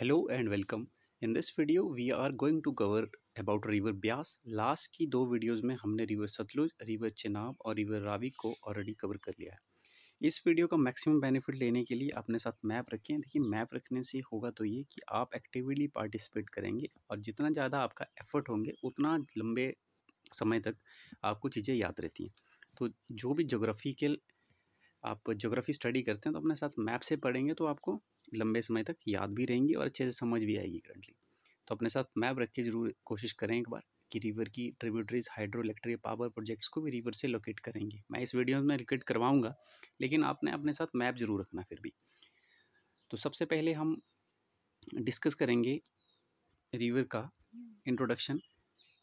Hello and welcome in this video we are going to cover about river Beas last की दो videos में हमने river Sutlej river Chenab और river Ravi को ऑलरेडी कवर कर लिया है इस वीडियो का मैक्सिमम बेनिफिट लेने के लिए अपने साथ मैप रखें देखिए मैप रखने से होगा तो ये कि आप एक्टिवली पार्टिसिपेट करेंगे और जितना ज़्यादा आपका एफर्ट होंगे उतना लंबे समय तक आपको चीज़ें याद रहती हैं तो जो भी जोग्राफिकल आप जोग्राफी स्टडी करते हैं तो अपने साथ मैप से पढ़ेंगे तो आपको लंबे समय तक याद भी रहेंगी और अच्छे से समझ भी आएगी करंटली तो अपने साथ मैप रख के जरूर कोशिश करें एक बार कि रिवर की tributaries hydro electric power projects को भी रिवर से लोकेट करेंगे मैं इस वीडियो में लोकेट करवाऊँगा लेकिन आपने अपने साथ मैप ज़रूर रखना फिर भी तो सबसे पहले हम डिस्कस करेंगे रिवर का इंट्रोडक्शन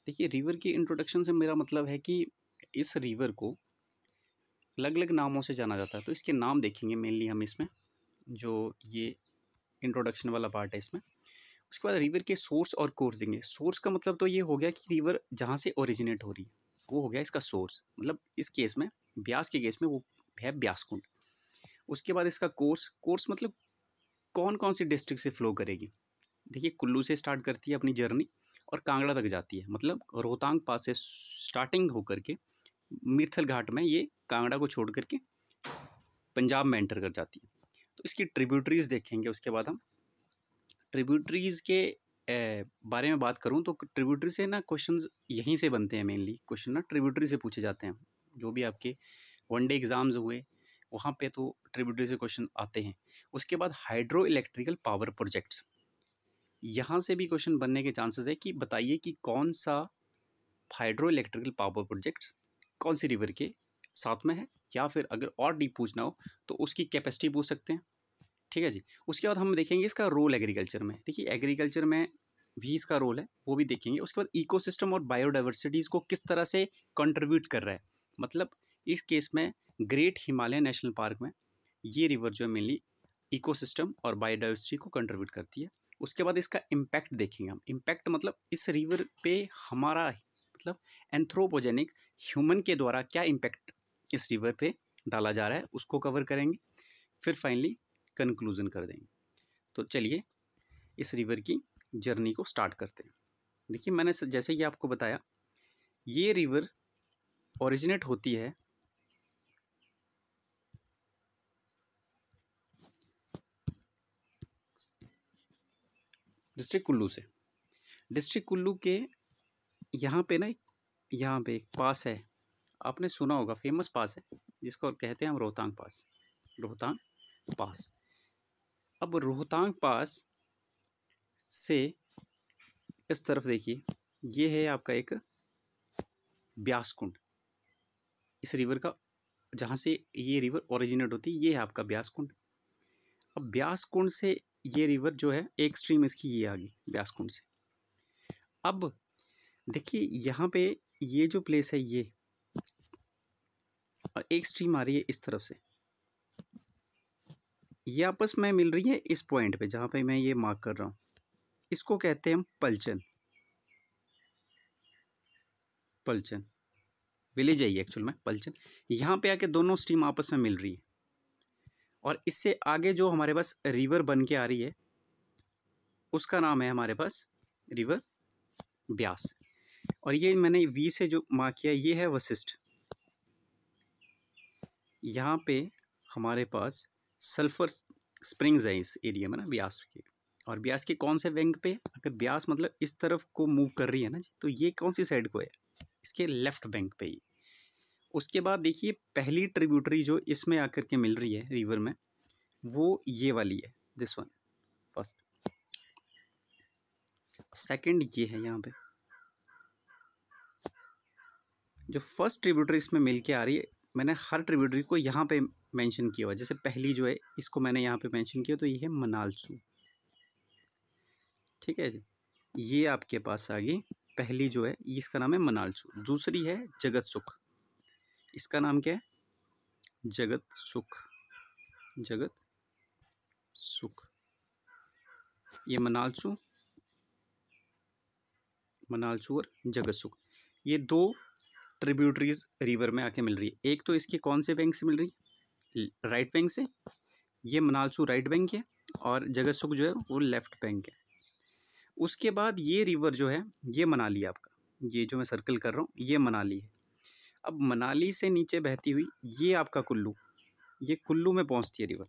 देखिए रिवर की इंट्रोडक्शन से मेरा मतलब है कि इस रिवर को अलग अलग नामों से जाना जाता है तो इसके नाम देखेंगे मेनली हम इसमें जो ये इंट्रोडक्शन वाला पार्ट है इसमें उसके बाद रिवर के सोर्स और कोर्स देंगे सोर्स का मतलब तो ये हो गया कि रिवर जहाँ से ओरिजिनेट हो रही है वो हो गया इसका सोर्स मतलब इस केस में ब्यास के केस में वो है ब्यास कुंड उसके बाद इसका कोर्स कोर्स मतलब कौन कौन सी डिस्ट्रिक्ट से फ्लो करेगी देखिए कुल्लू से स्टार्ट करती है अपनी जर्नी और कांगड़ा तक जाती है मतलब रोहतांग पास से स्टार्टिंग होकर के मिर्थल घाट में ये कांगड़ा को छोड़ करके पंजाब में एंटर कर जाती है इसकी ट्रिब्यूटरीज़ देखेंगे उसके बाद हम ट्रिब्यूटरीज़ के बारे में बात करूँ तो ट्रिब्यूटरी से ना क्वेश्चन यहीं से बनते हैं मेनली क्वेश्चन ना ट्रिब्यूटरी से पूछे जाते हैं जो भी आपके वन डे एग्ज़ाम्स हुए वहाँ पे तो ट्रिब्यूटरी से क्वेश्चन आते हैं उसके बाद हाइड्रो इलेक्ट्रिकल पावर प्रोजेक्ट्स यहाँ से भी क्वेश्चन बनने के चांसेस है कि बताइए कि कौन सा हाइड्रो इलेक्ट्रिकल पावर प्रोजेक्ट्स कौन सी रिवर के साथ में है या फिर अगर और डीप पूछना हो तो उसकी कैपेसिटी पूछ सकते हैं ठीक है जी उसके बाद हम देखेंगे इसका रोल एग्रीकल्चर में देखिए एग्रीकल्चर में भी इसका रोल है वो भी देखेंगे उसके बाद इकोसिस्टम और बायोडाइवर्सिटी को किस तरह से कंट्रीब्यूट कर रहा है मतलब इस केस में ग्रेट हिमालय नेशनल पार्क में ये रिवर जो है मेनली इको और बायोडाइवर्सिटी को कंट्रीब्यूट करती है उसके बाद इसका इम्पैक्ट देखेंगे हम इम्पैक्ट मतलब इस रिवर पे हमारा मतलब एंथ्रोपोजेनिक ह्यूमन के द्वारा क्या इम्पैक्ट इस रिवर पे डाला जा रहा है उसको कवर करेंगे फिर फाइनली कंक्लूज़न कर देंगे तो चलिए इस रिवर की जर्नी को स्टार्ट करते हैं देखिए मैंने जैसे कि आपको बताया ये रिवर ओरिजिनेट होती है डिस्ट्रिक्ट कुल्लू से डिस्ट्रिक्ट कुल्लू के यहाँ पे ना यहाँ पे एक पास है आपने सुना होगा फेमस पास है जिसको कहते हैं हम रोहतांग पास रोहतांग पास अब रोहतांग पास से इस तरफ देखिए ये है आपका एक ब्यास कुंड इस रिवर का जहाँ से ये रिवर ओरिजिनेट होती है ये है आपका ब्यास कुंड अब ब्यास कुंड से ये रिवर जो है एक स्ट्रीम इसकी ये आ गई ब्यास कुंड से अब देखिए यहाँ पे ये जो प्लेस है ये और एक स्ट्रीम आ रही है इस तरफ से ये आपस में मिल रही है इस पॉइंट पे जहाँ पे मैं ये मार्क कर रहा हूँ इसको कहते हैं हम पलचन पलचन विलेज है एक्चुअल में पलचन यहाँ पे आके दोनों स्ट्रीम आपस में मिल रही है और इससे आगे जो हमारे पास रिवर बन के आ रही है उसका नाम है हमारे पास रिवर ब्यास और ये मैंने वी से जो मार्क किया ये है वशिष्ठ यहाँ पे हमारे पास सल्फर स्प्रिंग्स है इस एरिया में ना ब्यास के और ब्यास के कौन से वेंग पे अगर ब्यास मतलब इस तरफ को मूव कर रही है ना जी तो ये कौन सी साइड को है इसके लेफ्ट बैंक पे ही उसके बाद देखिए पहली ट्रिब्यूटरी जो इसमें आकर के मिल रही है रिवर में वो ये वाली है दिस वन फर्स्ट सेकंड ये है यहाँ पे जो फर्स्ट ट्रिब्यूटरी इसमें मिल के आ रही है मैंने हर ट्रिब्यूटरी को यहाँ पे मेंशन किया हुआ जैसे पहली जो है इसको मैंने यहाँ पे मेंशन किया तो ये है मनालसू ठीक है जी ये आपके पास आ गई पहली जो है इसका नाम है मनालसू दूसरी है जगत सुख इसका नाम क्या है जगत सुख जगत सुख ये मनालसू मनालसू और जगत सुख ये दो ट्रिब्यूटरीज रिवर में आके मिल रही है एक तो इसकी कौन से बैंक से मिल रही है राइट बैंक से ये मनालसू राइट बैंक है और जगत जो है वो लेफ्ट बैंक है उसके बाद ये रिवर जो है ये मनाली आपका ये जो मैं सर्कल कर रहा हूँ ये मनाली है अब मनाली से नीचे बहती हुई ये आपका कुल्लू ये कुल्लू में पहुँचती है रिवर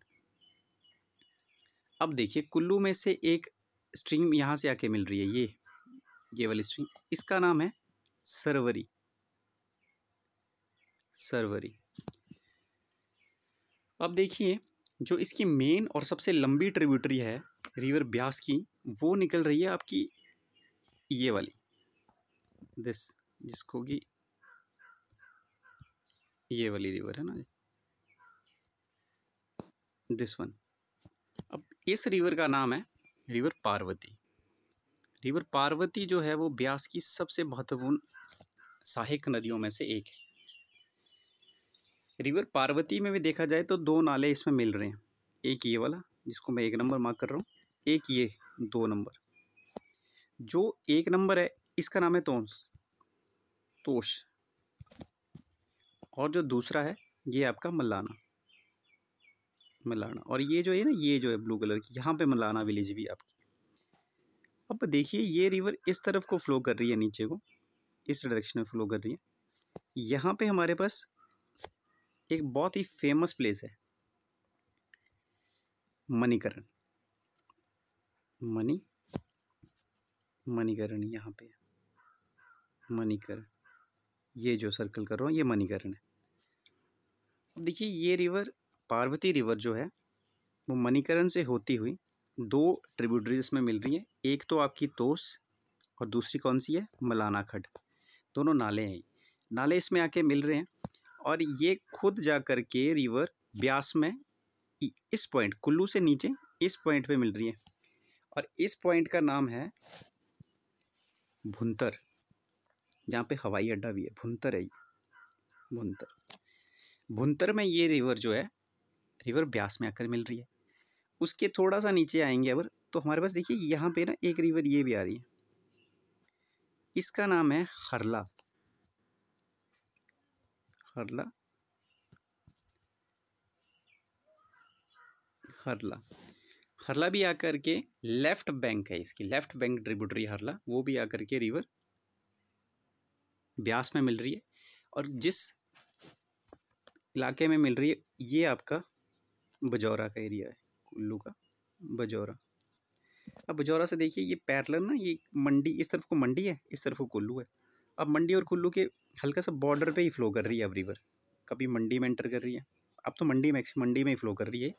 अब देखिए कुल्लू में से एक स्ट्रीम यहाँ से आके मिल रही है ये ये वाली स्ट्रीम इसका नाम है सरवरी सरवरी अब देखिए जो इसकी मेन और सबसे लंबी ट्रिब्यूटरी है रिवर ब्यास की वो निकल रही है आपकी ये वाली दिस जिसको कि ये वाली रिवर है ना दिस वन अब इस रिवर का नाम है रिवर पार्वती रिवर पार्वती जो है वो ब्यास की सबसे महत्वपूर्ण सहायक नदियों में से एक है रिवर पार्वती में भी देखा जाए तो दो नाले इसमें मिल रहे हैं एक ये वाला जिसको मैं एक नंबर मार्क कर रहा हूँ एक ये दो नंबर जो एक नंबर है इसका नाम है तोंस तोश और जो दूसरा है ये आपका मल्लाना मलाना और ये जो है ना ये जो है ब्लू कलर की यहाँ पे मलाना विलेज भी आपकी अब देखिए ये रिवर इस तरफ को फ्लो कर रही है नीचे को इस डायरेक्शन में फ्लो कर रही है यहाँ पे हमारे पास एक बहुत ही फेमस प्लेस है मणिकरण मनी मणिकरण यहाँ पे मणिकरण ये जो सर्कल कर रहा हूँ ये मणिकरण है अब देखिए ये रिवर पार्वती रिवर जो है वो मणिकरण से होती हुई दो ट्रिब्यूटरीज में मिल रही हैं एक तो आपकी तोस और दूसरी कौन सी है मलाना खड दोनों नाले हैं नाले इसमें आके मिल रहे हैं और ये खुद जा कर के रिवर ब्यास में इस पॉइंट कुल्लू से नीचे इस पॉइंट पे मिल रही है और इस पॉइंट का नाम है भुंतर जहाँ पे हवाई अड्डा भी है भुंतर है ये भुंतर भुंतर में ये रिवर जो है रिवर ब्यास में आकर मिल रही है उसके थोड़ा सा नीचे आएंगे अगर तो हमारे पास देखिए यहाँ पे ना एक रिवर ये भी आ रही है इसका नाम है हरला हरला हरला हरला भी आकर के लेफ्ट बैंक है इसकी लेफ्ट बैंक ट्रिब्यूटरी हरला वो भी आकर के रिवर ब्यास में मिल रही है और जिस इलाके में मिल रही है ये आपका बजौरा का एरिया है कुल्लू का बजौरा अब बजौरा से देखिए ये पैरलर ना ये मंडी इस तरफ को मंडी है इस तरफ को कुल्लू है अब मंडी और कुल्लू के हल्का सा बॉर्डर पे ही फ्लो कर रही है अब रिवर कभी मंडी में एंटर कर रही है अब तो मंडी में मंडी में ही फ्लो कर रही है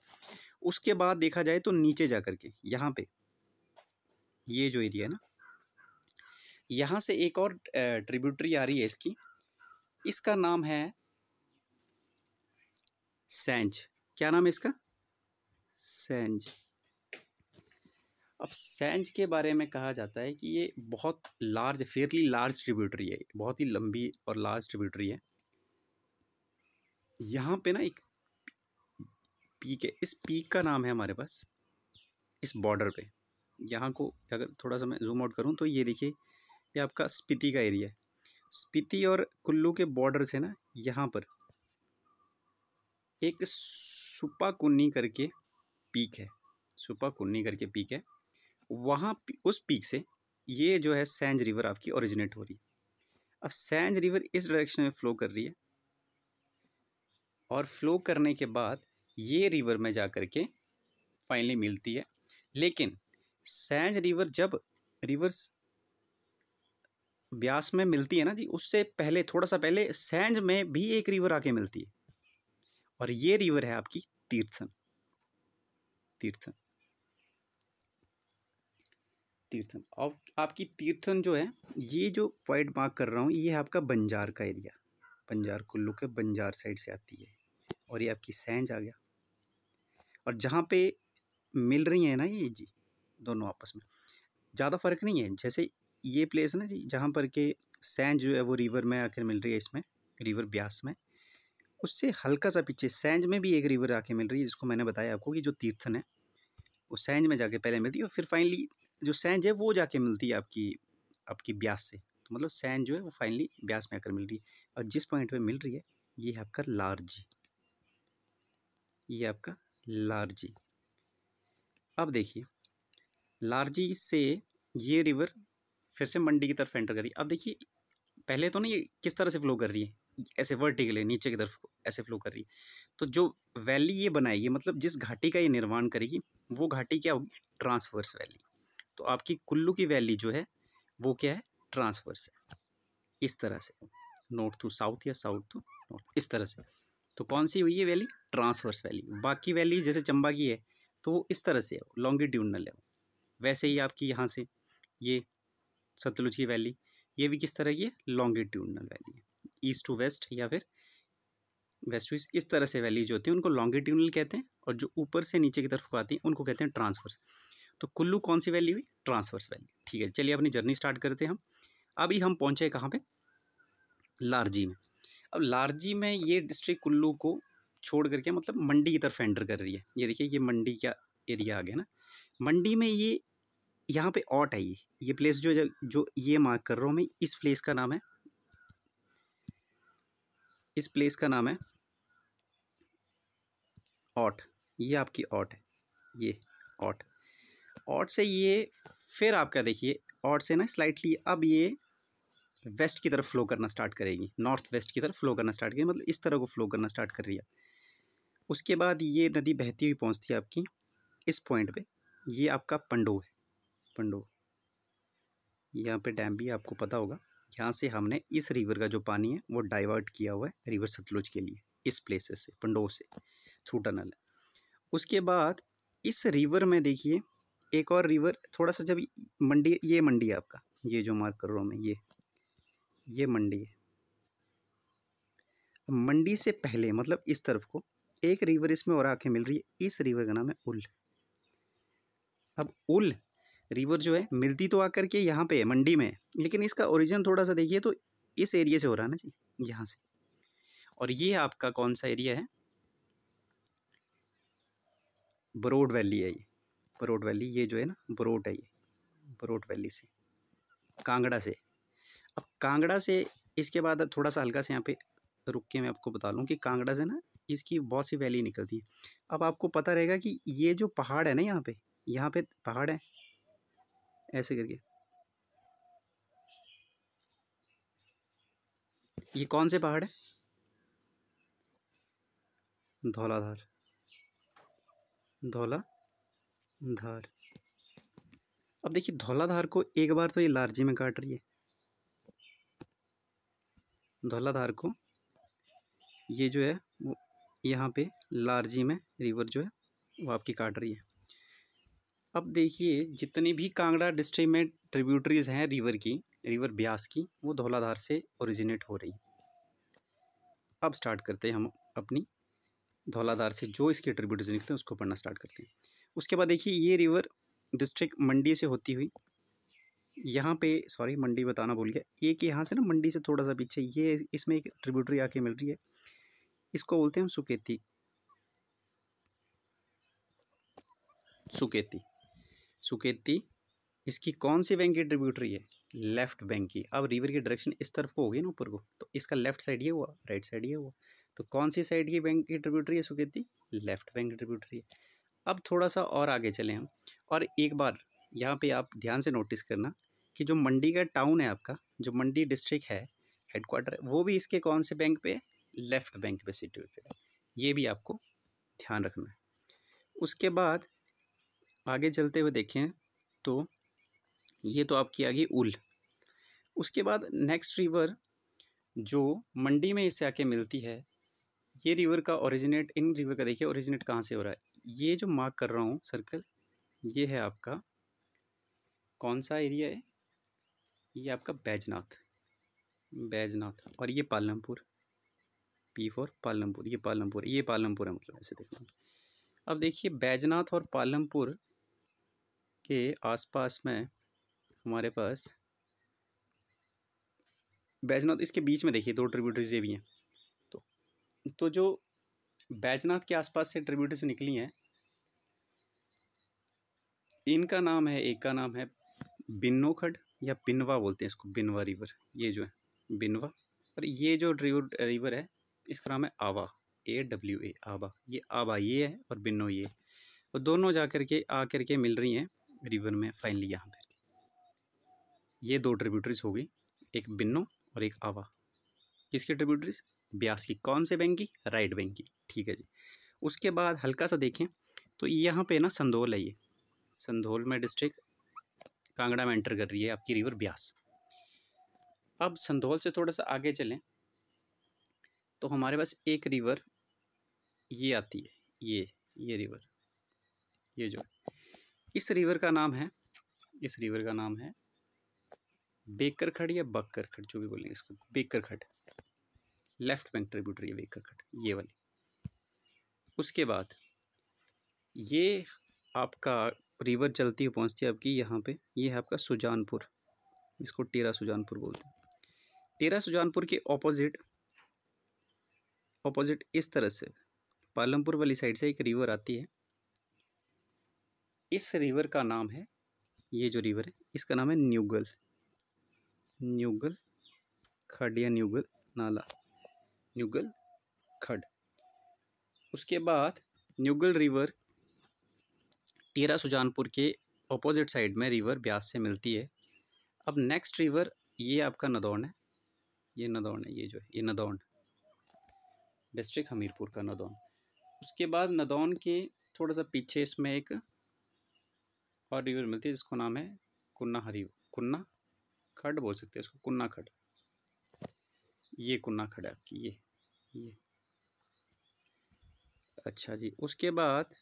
उसके बाद देखा जाए तो नीचे जा कर के यहाँ पे ये जो एरिया है ना यहाँ से एक और ट्रिब्यूटरी आ रही है इसकी इसका नाम है सेंज क्या नाम है इसका सेंज अब सेंज के बारे में कहा जाता है कि ये बहुत लार्ज फेयरली लार्ज ट्रिब्यूटरी है बहुत ही लंबी और लार्ज ट्रिब्यूटरी है यहाँ पे ना एक पीक है इस पीक का नाम है हमारे पास इस बॉर्डर पे यहाँ को अगर थोड़ा सा मैं जूम आउट करूँ तो ये देखिए ये आपका स्पीति का एरिया है स्पीति और कुल्लू के बॉर्डर से ना यहाँ पर एक सुपा कुन्नी करके पीक है सुपा कुन्नी करके पीक है वहाँ उस पीक से ये जो है सेंज रिवर आपकी ओरिजिनेट हो रही है अब सेंज रिवर इस डायरेक्शन में फ़्लो कर रही है और फ्लो करने के बाद ये रिवर में जा करके के फाइनली मिलती है लेकिन सेंज रिवर जब रिवर्स ब्यास में मिलती है ना जी उससे पहले थोड़ा सा पहले सेंज में भी एक रिवर आके मिलती है और ये रिवर है आपकी तीर्थन तीर्थन तीर्थन और आपकी तीर्थन जो है ये जो पॉइंट मार्क कर रहा हूँ ये है आपका बंजार का एरिया बंजार कुल्लू के बंजार साइड से आती है और ये आपकी सेंज आ गया और जहाँ पे मिल रही है ना ये जी दोनों आपस में ज़्यादा फ़र्क नहीं है जैसे ये प्लेस ना जी जहाँ पर के सेंज जो है वो रिवर में आकर मिल रही है इसमें रिवर ब्यास में उससे हल्का सा पीछे सेंज में भी एक रिवर आके मिल रही है जिसको मैंने बताया आपको कि जो तीर्थन है वो सेंज में जाके पहले मिलती है और फिर फाइनली जो सैंज है वो जाके मिलती है आपकी आपकी ब्यास से तो मतलब सैंज जो है वो फाइनली ब्यास में आकर मिल रही है और जिस पॉइंट पे मिल रही है ये है आपका लार्ज ये आपका लार्जी अब देखिए लार्जी से ये रिवर फिर से मंडी की तरफ एंटर करी अब देखिए पहले तो ना ये किस तरह से फ्लो कर रही है ऐसे वर्टिकली नीचे की तरफ ऐसे फ्लो कर रही है तो जो वैली ये बनाएगी मतलब जिस घाटी का ये निर्माण करेगी वो घाटी क्या होगी ट्रांसवर्स वैली तो आपकी कुल्लू की वैली जो है वो क्या है ट्रांसवर्स है इस तरह से नॉर्थ टू साउथ या साउथ टू नॉर्थ इस तरह से तो कौन सी हुई है वैली ट्रांसवर्स वैली बाकी वैली जैसे चंबा की है तो वो इस तरह से है लॉन्गिट्यूडनल है वैसे ही आपकी यहाँ से ये सतलुज की वैली ये भी किस तरह की है लॉन्गिट्यूडनल वैली है ईस्ट टू वेस्ट या फिर वेस्ट टू ईस्ट इस तरह से वैली जो होती है उनको लॉन्गिट्यूडनल कहते हैं और जो ऊपर से नीचे की तरफ आती हैं उनको कहते हैं ट्रांसवर्स तो कुल्लू कौन सी वैली हुई ट्रांसवर्स वैली ठीक है चलिए अपनी जर्नी स्टार्ट करते हैं हम अभी हम पहुँचे कहाँ पर लारजी में अब लारजी में ये डिस्ट्रिक्ट कुल्लू को छोड़ करके मतलब मंडी की तरफ एंटर कर रही है ये देखिए ये मंडी का एरिया आ गया ना मंडी में ये यहाँ पे ऑट है ये ये प्लेस जो जो ये मार्क कर रहा हूँ मैं इस प्लेस का नाम है इस प्लेस का नाम है ऑट ये आपकी ऑट है ये ऑट ऑट से ये फिर आपका देखिए ऑट से ना स्लाइटली अब ये वेस्ट की तरफ फ्लो करना स्टार्ट करेगी नॉर्थ वेस्ट की तरफ फ्लो करना स्टार्ट करेगी मतलब इस तरह को फ्लो करना स्टार्ट कर रही है उसके बाद ये नदी बहती हुई पहुँचती है आपकी इस पॉइंट पर ये आपका पंडो है पंडो यहाँ पर डैम भी आपको पता होगा यहाँ से हमने इस रिवर का जो पानी है वो डाइवर्ट किया हुआ है रिवर सतलुज के लिए इस प्लेसेस से पंडो से थ्रू टनल उसके बाद इस रिवर में देखिए एक और रिवर थोड़ा सा जब मंडी ये मंडी है आपका ये जो मार्क कर रहा हूँ मैं ये ये मंडी है मंडी से पहले मतलब इस तरफ को एक रिवर इसमें और आके मिल रही है इस रिवर का नाम है उल अब उल रिवर जो है मिलती तो आकर के यहाँ पे है मंडी में है लेकिन इसका ओरिजिन थोड़ा सा देखिए तो इस एरिया से हो रहा है ना जी यहाँ से और ये आपका कौन सा एरिया है बरोड वैली है ये बरोड वैली ये जो है ना बरोड है ये बरोड वैली से कांगड़ा से अब कांगड़ा से इसके बाद थोड़ा सा हल्का से यहाँ पे रुक के मैं आपको बता लूँ कि कांगड़ा से ना इसकी बहुत सी वैली निकलती है अब आपको पता रहेगा कि ये जो पहाड़ है ना यहाँ पे यहाँ पे पहाड़ है ऐसे करके ये कौन से पहाड़ है धौलाधार धौला धार अब देखिए धौलाधार को एक बार तो ये लार्जी में काट रही है धौलाधार को ये जो है वो यहाँ पे लार्जी में रिवर जो है वो आपकी काट रही है अब देखिए जितनी भी कांगड़ा डिस्ट्रिक्ट में ट्रिब्यूटरीज हैं रिवर की रिवर ब्यास की वो धौलाधार से ओरिजिनेट हो रही अब स्टार्ट करते हैं हम अपनी धौलाधार से जो इसके ट्रिब्यूटरीज निकलते हैं उसको पढ़ना स्टार्ट करते हैं उसके बाद देखिए ये रिवर डिस्ट्रिक्ट मंडी से होती हुई यहाँ पे सॉरी मंडी बताना भूल गया एक यहाँ से ना मंडी से थोड़ा सा पीछे ये इसमें एक ट्रिब्यूटरी आके मिल रही है इसको बोलते हैं हम सुकेती सुकेती सुकेती इसकी कौन सी बैंक की ट्रिब्यूटरी है लेफ्ट बैंक की अब रिवर की डायरेक्शन इस तरफ को होगी ना ऊपर को तो इसका लेफ्ट साइड ये हुआ राइट साइड ये हुआ तो कौन सी साइड की बैंक की ट्रिब्यूटरी है सुकेती लेफ्ट बैंक की ट्रिब्यूटरी है अब थोड़ा सा और आगे चले हम और एक बार यहाँ पे आप ध्यान से नोटिस करना कि जो मंडी का टाउन है आपका जो मंडी डिस्ट्रिक्ट है हेडक्वार्टर वो भी इसके कौन से बैंक पे लेफ़्ट बैंक पे सिचुएटेड है ये भी आपको ध्यान रखना है उसके बाद आगे चलते हुए देखें तो ये तो आपकी आ गई उल उसके बाद नेक्स्ट रिवर जो मंडी में इससे आके मिलती है ये रिवर का ओरिजिनेट इन रिवर का देखिए ओरिजिनेट कहाँ से हो रहा है ये जो मार्क कर रहा हूँ सर्कल ये है आपका कौन सा एरिया है ये आपका बैजनाथ बैजनाथ और ये पालमपुर पी फॉर पालमपुर ये पालमपुर ये पालमपुर है मतलब ऐसे देखना अब देखिए बैजनाथ और पालमपुर के आसपास में हमारे पास बैजनाथ इसके बीच में देखिए दो ट्रिब्यूटरीज ये भी हैं तो तो जो बैजनाथ के आसपास से ट्रिब्यूटरीज निकली हैं इनका नाम है एक का नाम है बिन्नो खड या बिनवा बोलते हैं इसको बिनवा रिवर ये जो है बिनवा और ये जो रिवर है इसका नाम है आवा ए डब्ल्यू ए आवा ये आवा ये है और बिन्नो ये और दोनों जा कर के आ कर के मिल रही हैं रिवर में फाइनली यहाँ पर ये दो ट्रिब्यूटरीज हो गई एक बिन्नो और एक आवा किसकी ट्रिब्यूटरीज ब्यास की कौन से बैंक की राइट बैंक की ठीक है जी उसके बाद हल्का सा देखें तो यहाँ पे ना संधोल है ये संधोल में डिस्ट्रिक्ट कांगड़ा में एंटर कर रही है आपकी रिवर ब्यास अब संधोल से थोड़ा सा आगे चलें तो हमारे पास एक रिवर ये आती है ये ये रिवर ये जो इस रिवर का नाम है इस रिवर का नाम है बेकर खड़ या बकर खड़ जो भी बोलेंगे इसको Bakar Khad left bank tributary वेकर कट ये वाली उसके बाद ये आपका रिवर चलती हुई पहुँचती है आपकी यहाँ पे ये है आपका सुजानपुर इसको टेरा सुजानपुर बोलते हैं टेरा सुजानपुर के ऑपोजिट ऑपोजिट इस तरह से पालमपुर वाली साइड से एक रिवर आती है इस रिवर का नाम है ये जो रिवर है इसका नाम है न्यूगल न्यूगल खाडिया न्यूगल नाला न्यूगल खड उसके बाद न्यूगल रिवर टेरा सुजानपुर के अपोजिट साइड में रिवर ब्यास से मिलती है अब नेक्स्ट रिवर ये आपका नदौन है ये नदौन है ये जो है ये नदौन डिस्ट्रिक्ट हमीरपुर का नदौन उसके बाद नदौन के थोड़ा सा पीछे इसमें एक और रिवर मिलती है जिसको नाम है कुन्ना हरी कुन्ना खड बोल सकते हैं इसको कुन्ना खड ये कुन्ना खड है आपकी ये ये अच्छा जी उसके बाद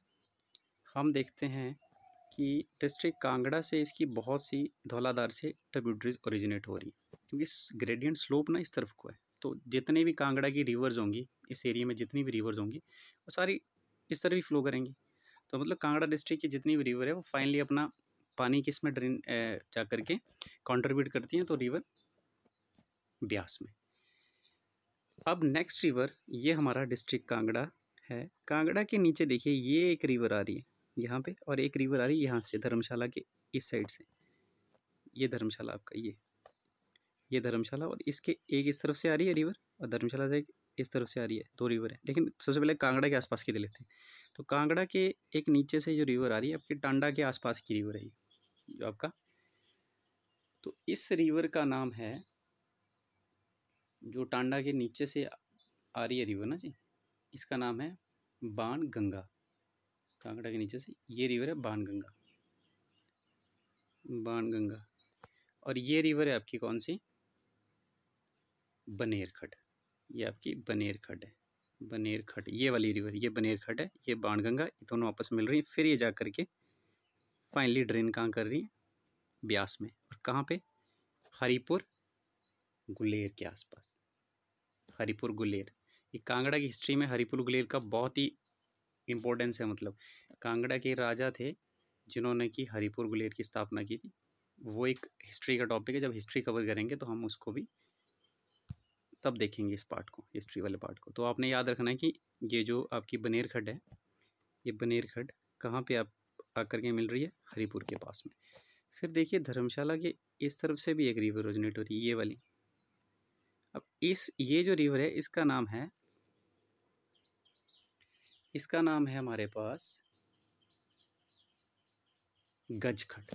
हम देखते हैं कि डिस्ट्रिक्ट कांगड़ा से इसकी बहुत सी धौलाधार से ट्रिब्यूटरीज ओरिजिनेट हो रही है क्योंकि ग्रेडियंट स्लोप ना इस तरफ को है तो जितने भी कांगड़ा की रिवर्स होंगी इस एरिया में जितनी भी रिवर्स होंगी वो सारी इस तरफ ही फ्लो करेंगी तो मतलब कांगड़ा डिस्ट्रिक्ट की जितनी भी रिवर है वो फाइनली अपना पानी किस में ड्रेन जा करके कॉन्ट्रीब्यूट करती हैं तो रिवर ब्यास में अब नेक्स्ट रिवर ये हमारा डिस्ट्रिक्ट कांगड़ा है कांगड़ा के नीचे देखिए ये एक रिवर आ रही है यहाँ पे और एक रिवर आ रही है यहाँ से धर्मशाला के इस साइड से ये धर्मशाला आपका ये ये धर्मशाला और इसके एक इस तरफ से आ रही है रिवर और धर्मशाला से इस तरफ से आ रही है दो रिवर है लेकिन सबसे पहले कांगड़ा के आसपास की दे लेते हैं तो कांगड़ा के एक नीचे से जो रिवर आ रही है आपके टांडा के आसपास की रिवर है जो आपका तो इस रिवर का नाम है जो टांडा के नीचे से आ रही है रिवर ना जी इसका नाम है बाण गंगा कांगड़ा के नीचे से ये रिवर है बाण गंगा बाण गंगा और ये रिवर है आपकी कौन सी बनेर खड ये आपकी बनेर खड है बनेर खड ये वाली रिवर ये बनेर खड है ये बाण गंगा ये दोनों आपस में मिल रही है फिर ये जा करके फाइनली ड्रेन कहाँ कर रही है ब्यास में और कहाँ पे हरिपुर गुलेर के आसपास हरीपुर गुलेर ये कांगड़ा की हिस्ट्री में हरीपुर गुलेर का बहुत ही इम्पोर्टेंस है मतलब कांगड़ा के राजा थे जिन्होंने कि हरीपुर गुलेर की स्थापना की थी वो एक हिस्ट्री का टॉपिक है जब हिस्ट्री कवर करेंगे तो हम उसको भी तब देखेंगे इस पार्ट को हिस्ट्री वाले पार्ट को तो आपने याद रखना है कि ये जो आपकी बनेर है ये बनेर कहाँ पे आप आकर के मिल रही है हरीपुर के पास में फिर देखिए धर्मशाला के इस तरफ से भी एक रिवर ओरिजिनेट हो रही है ये वाली अब इस ये जो रिवर है इसका नाम है इसका नाम है हमारे पास गजखड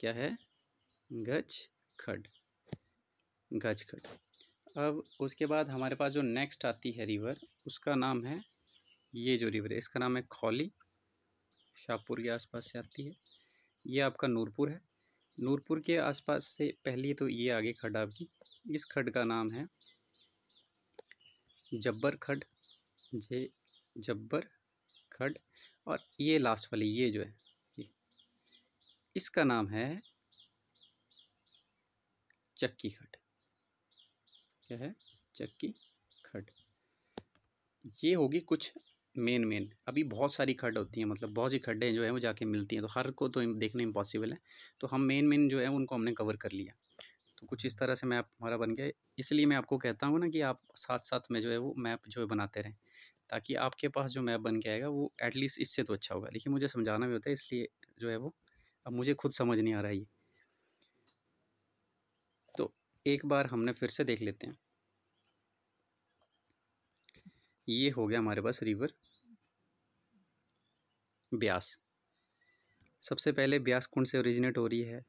क्या है गजखड गजखड अब उसके बाद हमारे पास जो नेक्स्ट आती है रिवर उसका नाम है ये जो रिवर है इसका नाम है खौली शाहपुर के आसपास से आती है ये आपका नूरपुर है नूरपुर के आसपास से पहली तो ये आगे खड आपकी इस खड का नाम है जब्बर खड जे जब्बर खड और ये लास्ट वाली ये जो है ये इसका नाम है चक्की खड क्या है चक्की खड ये होगी कुछ मेन मेन अभी बहुत सारी खड होती हैं मतलब बहुत सी खड्डे जो हैं वो जाके मिलती हैं तो हर को तो देखना इम्पॉसिबल है तो हम मेन मेन जो है उनको हमने कवर कर लिया तो कुछ इस तरह से मैप हमारा बन गया इसलिए मैं आपको कहता हूँ ना कि आप साथ साथ में जो है वो मैप जो है बनाते रहें ताकि आपके पास जो मैप बन के आएगा वो एटलीस्ट इससे तो अच्छा होगा लेकिन मुझे समझाना भी होता है इसलिए जो है वो अब मुझे खुद समझ नहीं आ रहा है ये तो एक बार हमने फिर से देख लेते हैं ये हो गया हमारे पास रिवर ब्यास सबसे पहले ब्यास कुंड से ओरिजिनेट हो रही है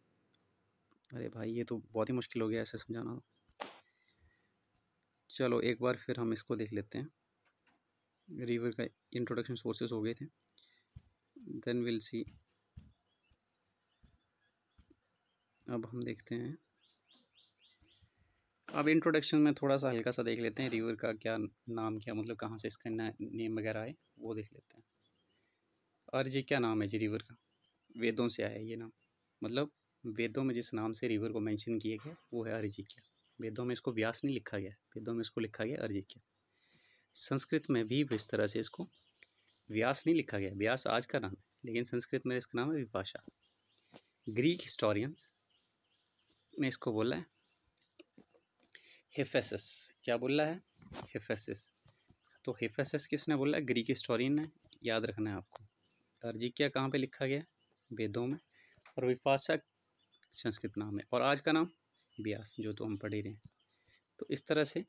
अरे भाई ये तो बहुत ही मुश्किल हो गया ऐसे समझाना चलो एक बार फिर हम इसको देख लेते हैं रिवर का इंट्रोडक्शन सोर्सेस हो गए थे देन विल सी अब हम देखते हैं अब इंट्रोडक्शन में थोड़ा सा हल्का सा देख लेते हैं रिवर का क्या नाम क्या मतलब कहाँ से इसका नेम वगैरह आए वो देख लेते हैं और ये क्या नाम है जी रिवर का वेदों से आया है ये नाम मतलब वेदों में जिस नाम से रिवर को मेंशन किया गया वो है अरिजिक्या वेदों में इसको व्यास नहीं लिखा गया वेदों में इसको लिखा गया अरिजिक्या संस्कृत में भी इस तरह से इसको व्यास नहीं लिखा गया व्यास आज का नाम है लेकिन संस्कृत में इसका नाम है विपाशा ग्रीक हिस्टोरियंस ने इसको बोला है हिफेसिस क्या बोला है हिफेसिस तो हिफेसिस किसने बोला है ग्रीक हिस्टोरियन ने याद रखना है आपको अर्जिक्या कहाँ पे लिखा गया वेदों में और विपाशा संस्कृत नाम है और आज का नाम ब्यास जो तो हम पढ़ ही रहे हैं तो इस तरह से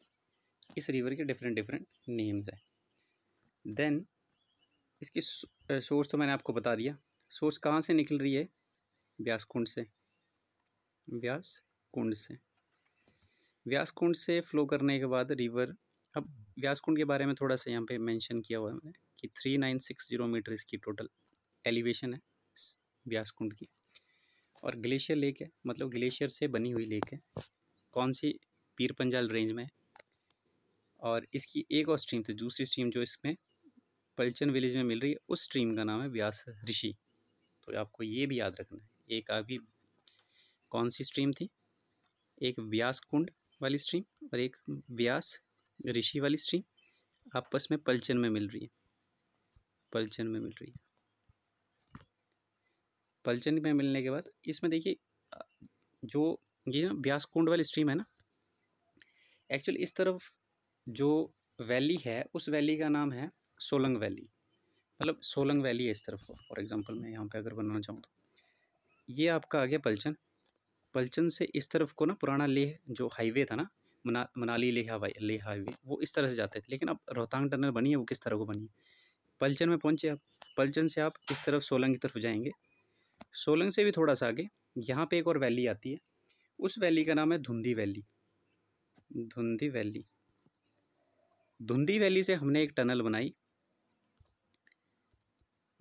इस रिवर के डिफरेंट डिफरेंट नेम्स हैं देन इसकी सोर्स तो मैंने आपको बता दिया सोर्स कहाँ से निकल रही है ब्यास कुंड से व्यास कुंड से व्यास कुंड से फ्लो करने के बाद रिवर अब व्यास कुंड के बारे में थोड़ा सा यहाँ पे मेंशन किया हुआ है मैंने कि three nine six zero metre इसकी टोटल एलिवेशन है व्यास कुंड की और ग्लेशियर लेक है मतलब ग्लेशियर से बनी हुई लेक है कौन सी पीर पंजाल रेंज में और इसकी एक और स्ट्रीम थी दूसरी स्ट्रीम जो इसमें पलचन विलेज में मिल रही है उस स्ट्रीम का नाम है व्यास ऋषि तो आपको ये भी याद रखना है एक अभी कौन सी स्ट्रीम थी एक व्यास कुंड वाली स्ट्रीम और एक व्यास ऋषि वाली स्ट्रीम आपस में पलचन में मिल रही है पलचन में मिल रही है पलचन में मिलने के बाद इसमें देखिए जो ये ना ब्यास कुंड वाली स्ट्रीम है ना एक्चुअल इस तरफ जो वैली है उस वैली का नाम है सोलंग वैली मतलब सोलंग वैली है इस तरफ फॉर एग्जांपल मैं यहाँ पे अगर बनाना चाहूँ तो ये आपका आ गया पलचन पलचन से इस तरफ को ना पुराना लेह जो हाईवे था ना मना मनाली लेह लेह हाईवे वो इस तरह से जाते थे लेकिन अब रोहतांग टनल बनी है वो किस तरह को बनी है पलचन में पहुँचे आप पलचन से आप इस तरफ सोलंग की तरफ जाएंगे सोलंग से भी थोड़ा सा आगे यहाँ पे एक और वैली आती है उस वैली का नाम है Dhundi valley Dhundi valley Dhundi valley से हमने एक टनल बनाई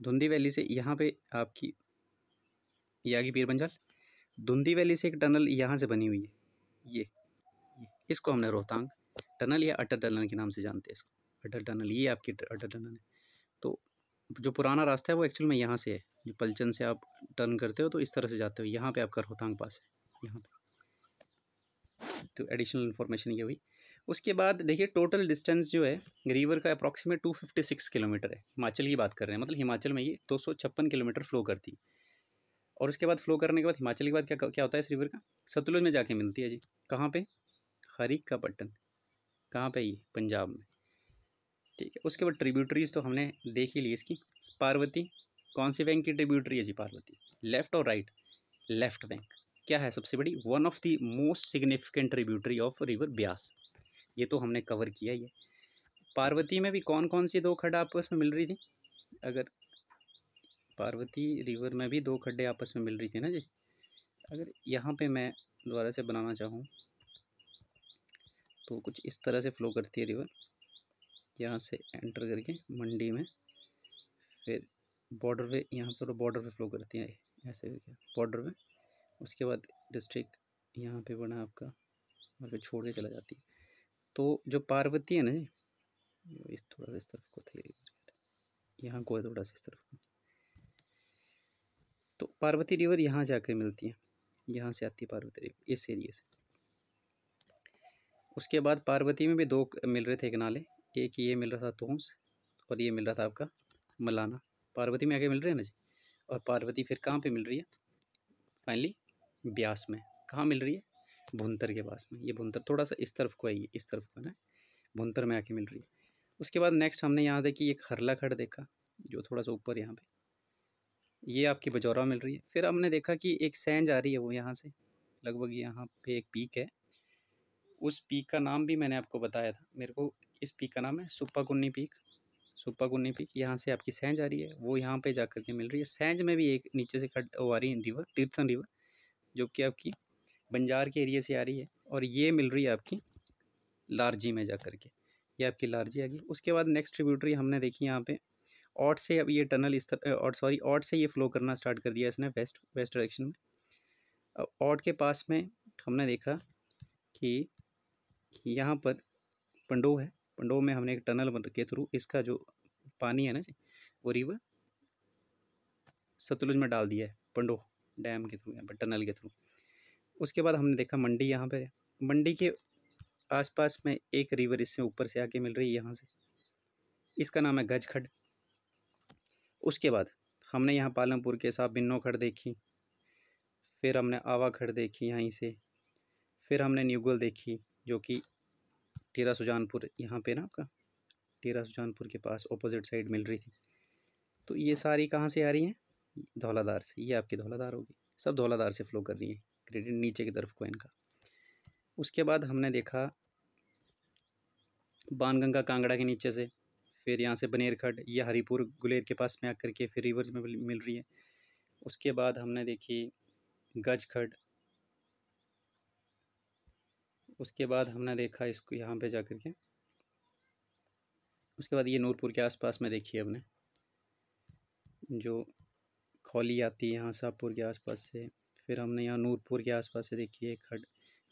धुंधी वैली से यहाँ पे आपकी यागी पीर बंजाल धुंधी वैली से एक टनल यहाँ से बनी हुई है ये, ये। इसको हमने रोहतांग टनल या अटल टनल के नाम से जानते हैं इसको अटल टनल ये आपकी अटल टनल है जो पुराना रास्ता है वो एक्चुअल में यहाँ से है जो पलचन से आप टर्न करते हो तो इस तरह से जाते हो यहाँ पे आपका रोहतांग पास है यहाँ पे तो एडिशनल इन्फॉर्मेशन ये हुई उसके बाद देखिए टोटल डिस्टेंस जो है रिवर का अप्रॉक्सीमेट सिक्स किलोमीटर है हिमाचल की बात कर रहे हैं मतलब हिमाचल में ये दो किलोमीटर फ्लो करती है और उसके बाद फ्लो करने के बाद हिमाचल के बाद क्या क्या होता है इस रिवर का सतलुज में जाके मिलती है जी कहाँ पर हरीक का पट्टन कहाँ पे ये पंजाब में ठीक है उसके बाद ट्रिब्यूटरीज तो हमने देख ही ली इसकी पार्वती कौन सी बैंक की ट्रिब्यूटरी है जी पार्वती लेफ्ट और राइट लेफ्ट बैंक क्या है सबसे बड़ी one of the most significant tributary of river Beas ये तो हमने कवर किया ही है पार्वती में भी कौन कौन सी दो खड्डा आपस में मिल रही थी अगर पार्वती रिवर में भी दो खड्डे आपस में मिल रही थी ना जी अगर यहाँ पे मैं दोबारा से बनाना चाहूँ तो कुछ इस तरह से फ्लो करती है रिवर यहाँ से एंटर करके मंडी में फिर बॉर्डर पे यहाँ पर बॉर्डर तो पे फ्लो करती है ऐसे बॉर्डर पे उसके बाद डिस्ट्रिक्ट यहाँ पे बना आपका और मतलब फिर छोड़ के चला जाती है तो जो पार्वती है ना जी इस थोड़ा सा इस तरफ को थे यहाँ को है थोड़ा सा इस तरफ को तो पार्वती रिवर यहाँ जाकर मिलती है यहाँ से आती है पार्वती रिवर इस एरिए से उसके बाद पार्वती में भी दो मिल रहे थे एक नाले एक ये मिल रहा था तोम्स और ये मिल रहा था आपका मलाना पार्वती में आगे मिल रहे हैं ना जी और पार्वती फिर कहाँ पे मिल रही है फाइनली ब्यास में कहाँ मिल रही है भुंतर के पास में ये भुंतर थोड़ा सा इस तरफ को है इस तरफ को ना भुंतर में आके मिल रही है उसके बाद नेक्स्ट हमने यहाँ देखी एक हरला खड़ देखा जो थोड़ा सा ऊपर यहाँ पर ये आपकी बजौरा मिल रही है फिर हमने देखा कि एक सेंज आ रही है वो यहाँ से लगभग यहाँ पे एक पीक है उस पीक का नाम भी मैंने आपको बताया था मेरे को इस पीक का नाम है सुप्पा कुन्नी पीक सुप्पा कुन्नी पीक यहाँ से आपकी सेंज आ रही है वो यहाँ पे जा कर के मिल रही है सेंज में भी एक नीचे से खट वो आ रही है रिवर तीर्थन रिवर जो कि आपकी बंजार के एरिए से आ रही है और ये मिल रही है आपकी लार्जी में जा कर के ये आपकी लार्जी आ गई उसके बाद नेक्स्ट ट्रिब्यूटरी हमने देखी यहाँ पर ऑट से अब ये टनल इस तरह और सॉरी ऑट से ये फ्लो करना स्टार्ट कर दिया इसने वेस्ट वेस्ट डायरेक्शन में अब ऑट के पास में हमने देखा कि यहाँ पर पंडो है पंडों में हमने एक टनल के थ्रू इसका जो पानी है ना जी वो रिवर सतलुज में डाल दिया है पंडो डैम के थ्रू यहाँ पर टनल के थ्रू उसके बाद हमने देखा मंडी यहाँ पर मंडी के आसपास में एक रिवर इससे ऊपर से आके मिल रही है यहाँ से इसका नाम है गज खड उसके बाद हमने यहाँ पालमपुर के साथ बिन्नो खड़ देखी फिर हमने आवा खड़ देखी यहीं से फिर हमने न्यूगल देखी जो कि टेरा सुजानपुर यहाँ पे ना आपका टेरा सुजानपुर के पास ऑपोजिट साइड मिल रही थी तो ये सारी कहाँ से आ रही हैं धौलाधार से ये आपकी धौलाधार होगी सब धौलाधार से फ्लो कर रही हैं क्रेडिट नीचे की तरफ को इनका उसके बाद हमने देखा बानगंगा कांगड़ा के नीचे से फिर यहाँ से बनेरखड या हरिपुर गुलेर के पास में आकर के फिर रिवर्स में मिल रही है उसके बाद हमने देखी गज खड उसके बाद हमने देखा इसको यहाँ पे जा कर के उसके बाद ये नूरपुर के आसपास में है हमने जो खौली आती है यहाँ शाहपुर के आसपास से फिर हमने यहाँ नूरपुर के आसपास से देखी है खड़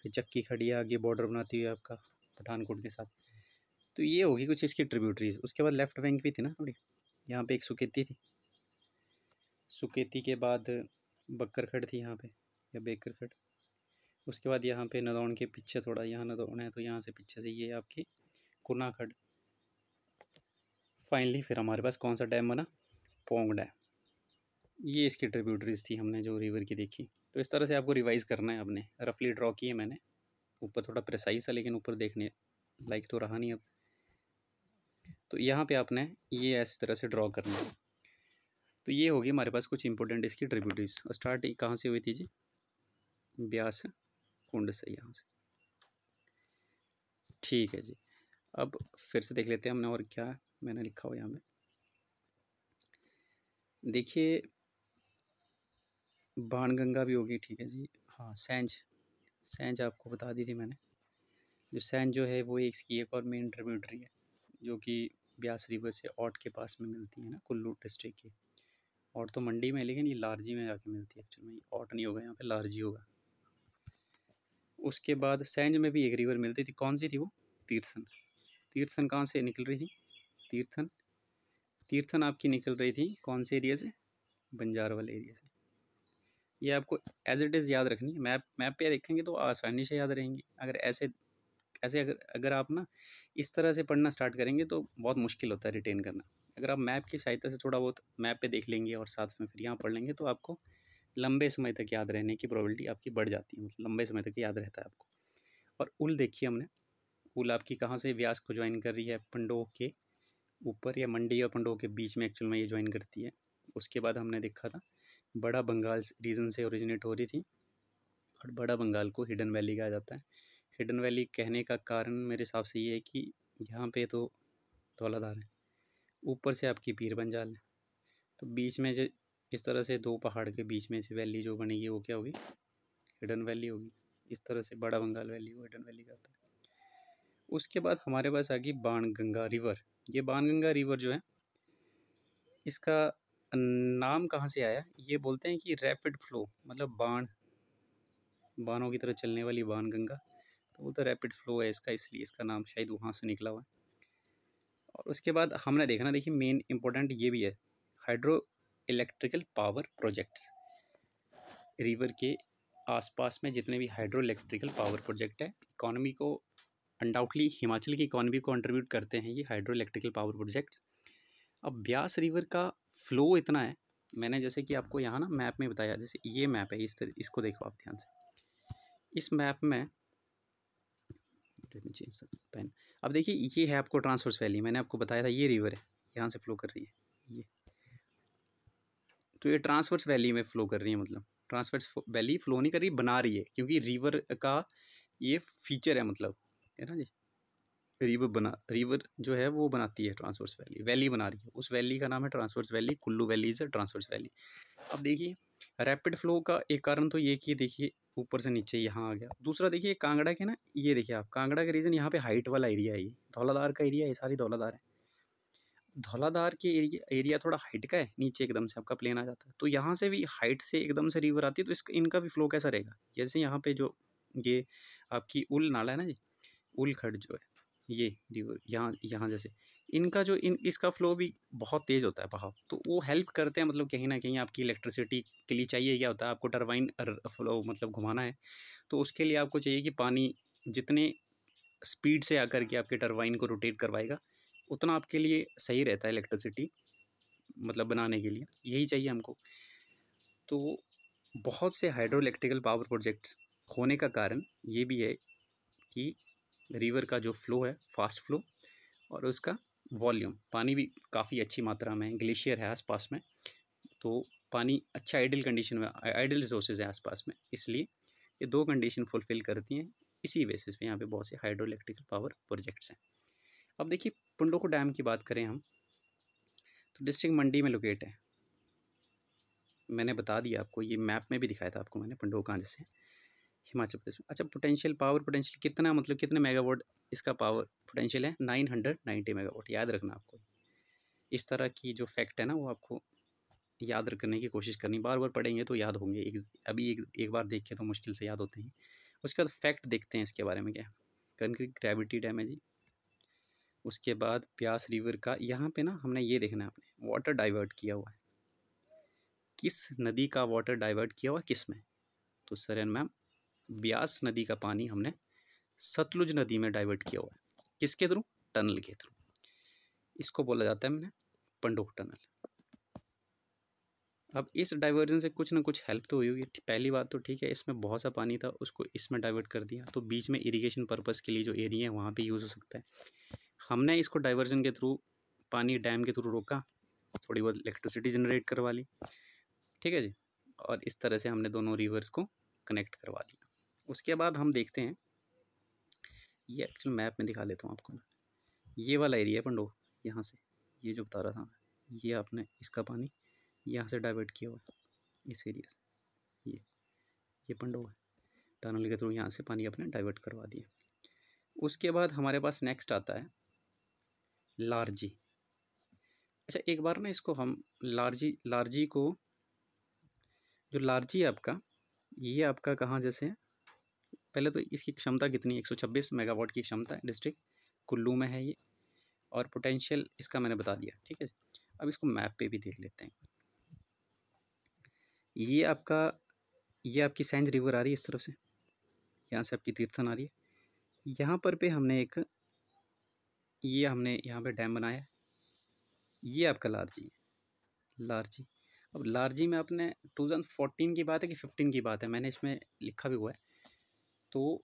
फिर चक्की खड़ी आगे बॉर्डर बनाती हुई आपका पठानकोट के साथ तो ये होगी कुछ इसकी ट्रिब्यूटरीज उसके बाद लेफ्ट बैंक भी थी ना थोड़ी यहाँ पे एक सुकेती थी सुकेती के बाद बकरखड़ थी यहाँ पे या बेकरखड़ उसके बाद यहाँ पे नदौन के पीछे थोड़ा यहाँ नदौन है तो यहाँ से पीछे से ये आपकी कुना खड फाइनली फिर हमारे पास कौन सा डैम बना पोंग डैम ये इसकी ट्रिब्यूटरीज थी हमने जो रिवर की देखी तो इस तरह से आपको रिवाइज़ करना है आपने रफली ड्रॉ किए मैंने ऊपर थोड़ा प्रेसाइज है लेकिन ऊपर देखने लाइक तो रहा नहीं अब तो यहाँ पे आपने ये इस तरह से ड्रॉ करना है तो ये होगी हमारे पास कुछ इंपॉर्टेंट इसकी ट्रिब्यूटरीज स्टार्ट कहाँ से हुई थी जी ब्यास कुंड से यहाँ से ठीक है जी अब फिर से देख लेते हैं हमने और क्या मैंने लिखा हुआ यहाँ पे देखिए बाण गंगा भी होगी ठीक है जी हाँ सेंज सेंज आपको बता दी थी मैंने जो सेंज जो है वो एक इसकी एक और मेन ट्रिब्यूटरी है जो कि ब्यास रिवर से ऑट के पास में मिलती है ना कुल्लू डिस्ट्रिक्ट के और तो मंडी में लेकिन ये लार्जी में जाके मिलती है एक्चुअली ऑट नहीं होगा यहाँ पे लार्जी होगा उसके बाद सैंज में भी एक रिवर मिलती थी कौन सी थी वो तीर्थन तीर्थन कहाँ से निकल रही थी तीर्थन तीर्थन आपकी निकल रही थी कौन से एरिया से बंजार वाले एरिया से ये आपको एज इट इज़ याद रखनी है मैप मैप पे देखेंगे तो आसानी से याद रहेंगी अगर ऐसे ऐसे अगर अगर आप ना इस तरह से पढ़ना स्टार्ट करेंगे तो बहुत मुश्किल होता है रिटेन करना अगर आप मैप की सहायता से थोड़ा बहुत मैप पे देख लेंगे और साथ में फिर यहाँ पढ़ लेंगे तो आपको लंबे समय तक याद रहने की प्रॉबिलिटी आपकी बढ़ जाती है मतलब लंबे समय तक याद रहता है आपको और उल देखी हमने उल आपकी कहाँ से व्यास को ज्वाइन कर रही है पंडोह के ऊपर या मंडी और पंडोह के बीच में एक्चुअल में ये ज्वाइन करती है उसके बाद हमने देखा था बड़ा बंगाल रीजन से ओरिजिनेट हो रही थी और बड़ा बंगाल को हिडन वैली कहा जाता है हिडन वैली कहने का कारण मेरे हिसाब से ये है कि यहाँ पे तो धौलाधार है ऊपर से आपकी पीर बंजाल है तो बीच में जो इस तरह से दो पहाड़ के बीच में से वैली जो बनेगी वो क्या होगी हिडन वैली होगी इस तरह से बड़ा बंगाल वैली वो हिडन वैली कहता है उसके बाद हमारे पास आ गई बाण गंगा रिवर ये बाणगंगा रिवर जो है इसका नाम कहाँ से आया ये बोलते हैं कि रैपिड फ्लो मतलब बाण बाणों की तरह चलने वाली बाण गंगा तो वो तो रैपिड फ्लो है इसका इसलिए इसका नाम शायद वहाँ से निकला हुआ है और उसके बाद हमने देखना देखिए मेन इम्पोर्टेंट ये भी है hydro electrical power projects river के आसपास में जितने भी हाइड्रो इलेक्ट्रिकल पावर प्रोजेक्ट है इकोनॉमी को अनडाउटली हिमाचल की इकोनॉमी को कंट्रीब्यूट करते हैं ये हाइड्रो इलेक्ट्रिकल पावर प्रोजेक्ट अब ब्यास रिवर का फ्लो इतना है मैंने जैसे कि आपको यहाँ ना मैप में बताया जैसे ये मैप है इस तरह इसको देखो आप ध्यान से इस मैप में पेन अब देखिए ये है आपको ट्रांसफर्स वैली मैंने आपको बताया था ये रिवर है यहाँ से फ्लो कर रही है ये तो ये ट्रांसवर्स वैली में फ़्लो कर रही है मतलब ट्रांसवर्स वैली फ़्लो नहीं कर रही बना रही है क्योंकि रिवर का ये फीचर है मतलब है ना जी रिवर बना रिवर जो है वो बनाती है ट्रांसवर्स वैली वैली बना रही है उस वैली का नाम है transverse valley Kullu valley is transverse valley अब देखिए रैपिड फ्लो का एक कारण तो ये कि देखिए ऊपर से नीचे यहाँ आ गया दूसरा देखिए कांगड़ा के ना ये देखिए आप कांगड़ा का रीज़न यहाँ पे हाइट वाला एरिया है ये धौलाधार का एरिया है सारी धौलाधार है धौलाधार के एरिया एरिया थोड़ा हाइट का है नीचे एकदम से आपका प्लेन आ जाता है तो यहाँ से भी हाइट से एकदम से रिवर आती है तो इसका इनका भी फ्लो कैसा रहेगा जैसे यहाँ पे जो ये आपकी उल नाला है ना जी उल खड़ जो है ये रिवर यहाँ यहाँ जैसे इनका जो इन इसका फ्लो भी बहुत तेज़ होता है बहाव तो वो हेल्प करते हैं मतलब कहीं ना कहीं आपकी इलेक्ट्रिसिटी के लिए चाहिए क्या होता है आपको टर्बाइन फ्लो मतलब घुमाना है तो उसके लिए आपको चाहिए कि पानी जितने स्पीड से आकर के आपके टर्बाइन को रोटेट करवाएगा उतना आपके लिए सही रहता है इलेक्ट्रिसिटी मतलब बनाने के लिए यही चाहिए हमको तो बहुत से हाइड्रो इलेक्ट्रिकल पावर प्रोजेक्ट्स होने का कारण ये भी है कि रिवर का जो फ्लो है फास्ट फ्लो और उसका वॉल्यूम पानी भी काफ़ी अच्छी मात्रा में है ग्लेशियर है आसपास में तो पानी अच्छा आइडल कंडीशन में आइडल रिसोर्सेज है आसपास में इसलिए ये दो कंडीशन फुलफ़िल करती हैं इसी बेसिस पे यहाँ पे बहुत से हाइड्रो इलेक्ट्रिकल पावर प्रोजेक्ट्स हैं अब देखिए पुंडोको डैम की बात करें हम तो डिस्ट्रिक्ट मंडी में लोकेट है मैंने बता दिया आपको ये मैप में भी दिखाया था आपको मैंने पंडो कहाँ जैसे हिमाचल प्रदेश में अच्छा पोटेंशियल पावर पोटेंशियल कितना मतलब कितने मेगावाट इसका पावर पोटेंशियल है नाइन हंड्रेड नाइन्टी मेगावाट याद रखना आपको इस तरह की जो फैक्ट है ना वो आपको याद रखने की कोशिश करनी बार बार पढ़ेंगे तो याद होंगे एक अभी एक एक बार देख के तो मुश्किल से याद होते हैं उसके बाद फैक्ट देखते हैं इसके बारे में क्या कंक्रीट ग्रेविटी डैमेज उसके बाद प्यास रिवर का यहाँ पे ना हमने ये देखना है आपने वाटर डाइवर्ट किया हुआ है किस नदी का वाटर डाइवर्ट किया हुआ किस में तो सर एंड मैम ब्यास नदी का पानी हमने सतलुज नदी में डाइवर्ट किया हुआ है किसके थ्रू टनल के थ्रू इसको बोला जाता है मैंने पंडोक टनल अब इस डाइवर्जन से कुछ ना कुछ हेल्प तो हुई होगी पहली बात तो ठीक है इसमें बहुत सा पानी था उसको इसमें डाइवर्ट कर दिया तो बीच में इरिगेशन पर्पज़ के लिए जो एरिया है वहाँ पर यूज़ हो सकता है हमने इसको डाइवर्जन के थ्रू पानी डैम के थ्रू रोका थोड़ी बहुत इलेक्ट्रिसिटी जनरेट करवा ली ठीक है जी और इस तरह से हमने दोनों रिवर्स को कनेक्ट करवा दिया उसके बाद हम देखते हैं ये एक्चुअल मैप में दिखा लेता हूँ आपको मैं ये वाला एरिया पंडो यहाँ से ये जो बता रहा था मैं ये आपने इसका पानी यहाँ से डाइवर्ट किया हुआ इस एरिया से ये ये पंडो है टनल के थ्रू यहाँ से पानी अपने डाइवर्ट करवा दिया उसके बाद हमारे पास नेक्स्ट आता है लार्जी अच्छा एक बार ना इसको हम लार्जी लार्जी को जो लार्जी है आपका ये आपका कहाँ जैसे है? पहले तो इसकी क्षमता कितनी सौ 126 मेगावाट की क्षमता है डिस्ट्रिक्ट कुल्लू में है ये और पोटेंशियल इसका मैंने बता दिया ठीक है अब इसको मैप पे भी देख लेते हैं ये आपका ये आपकी सेंज रिवर आ रही है इस तरफ से यहाँ से आपकी तीर्थन आ रही है यहाँ पर पे हमने एक ये हमने यहाँ पे डैम बनाया ये आपका लार्जी है लार्जी अब लार्जी में आपने टू थाउजेंड फोर्टीन की बात है कि फिफ्टीन की बात है मैंने इसमें लिखा भी हुआ है तो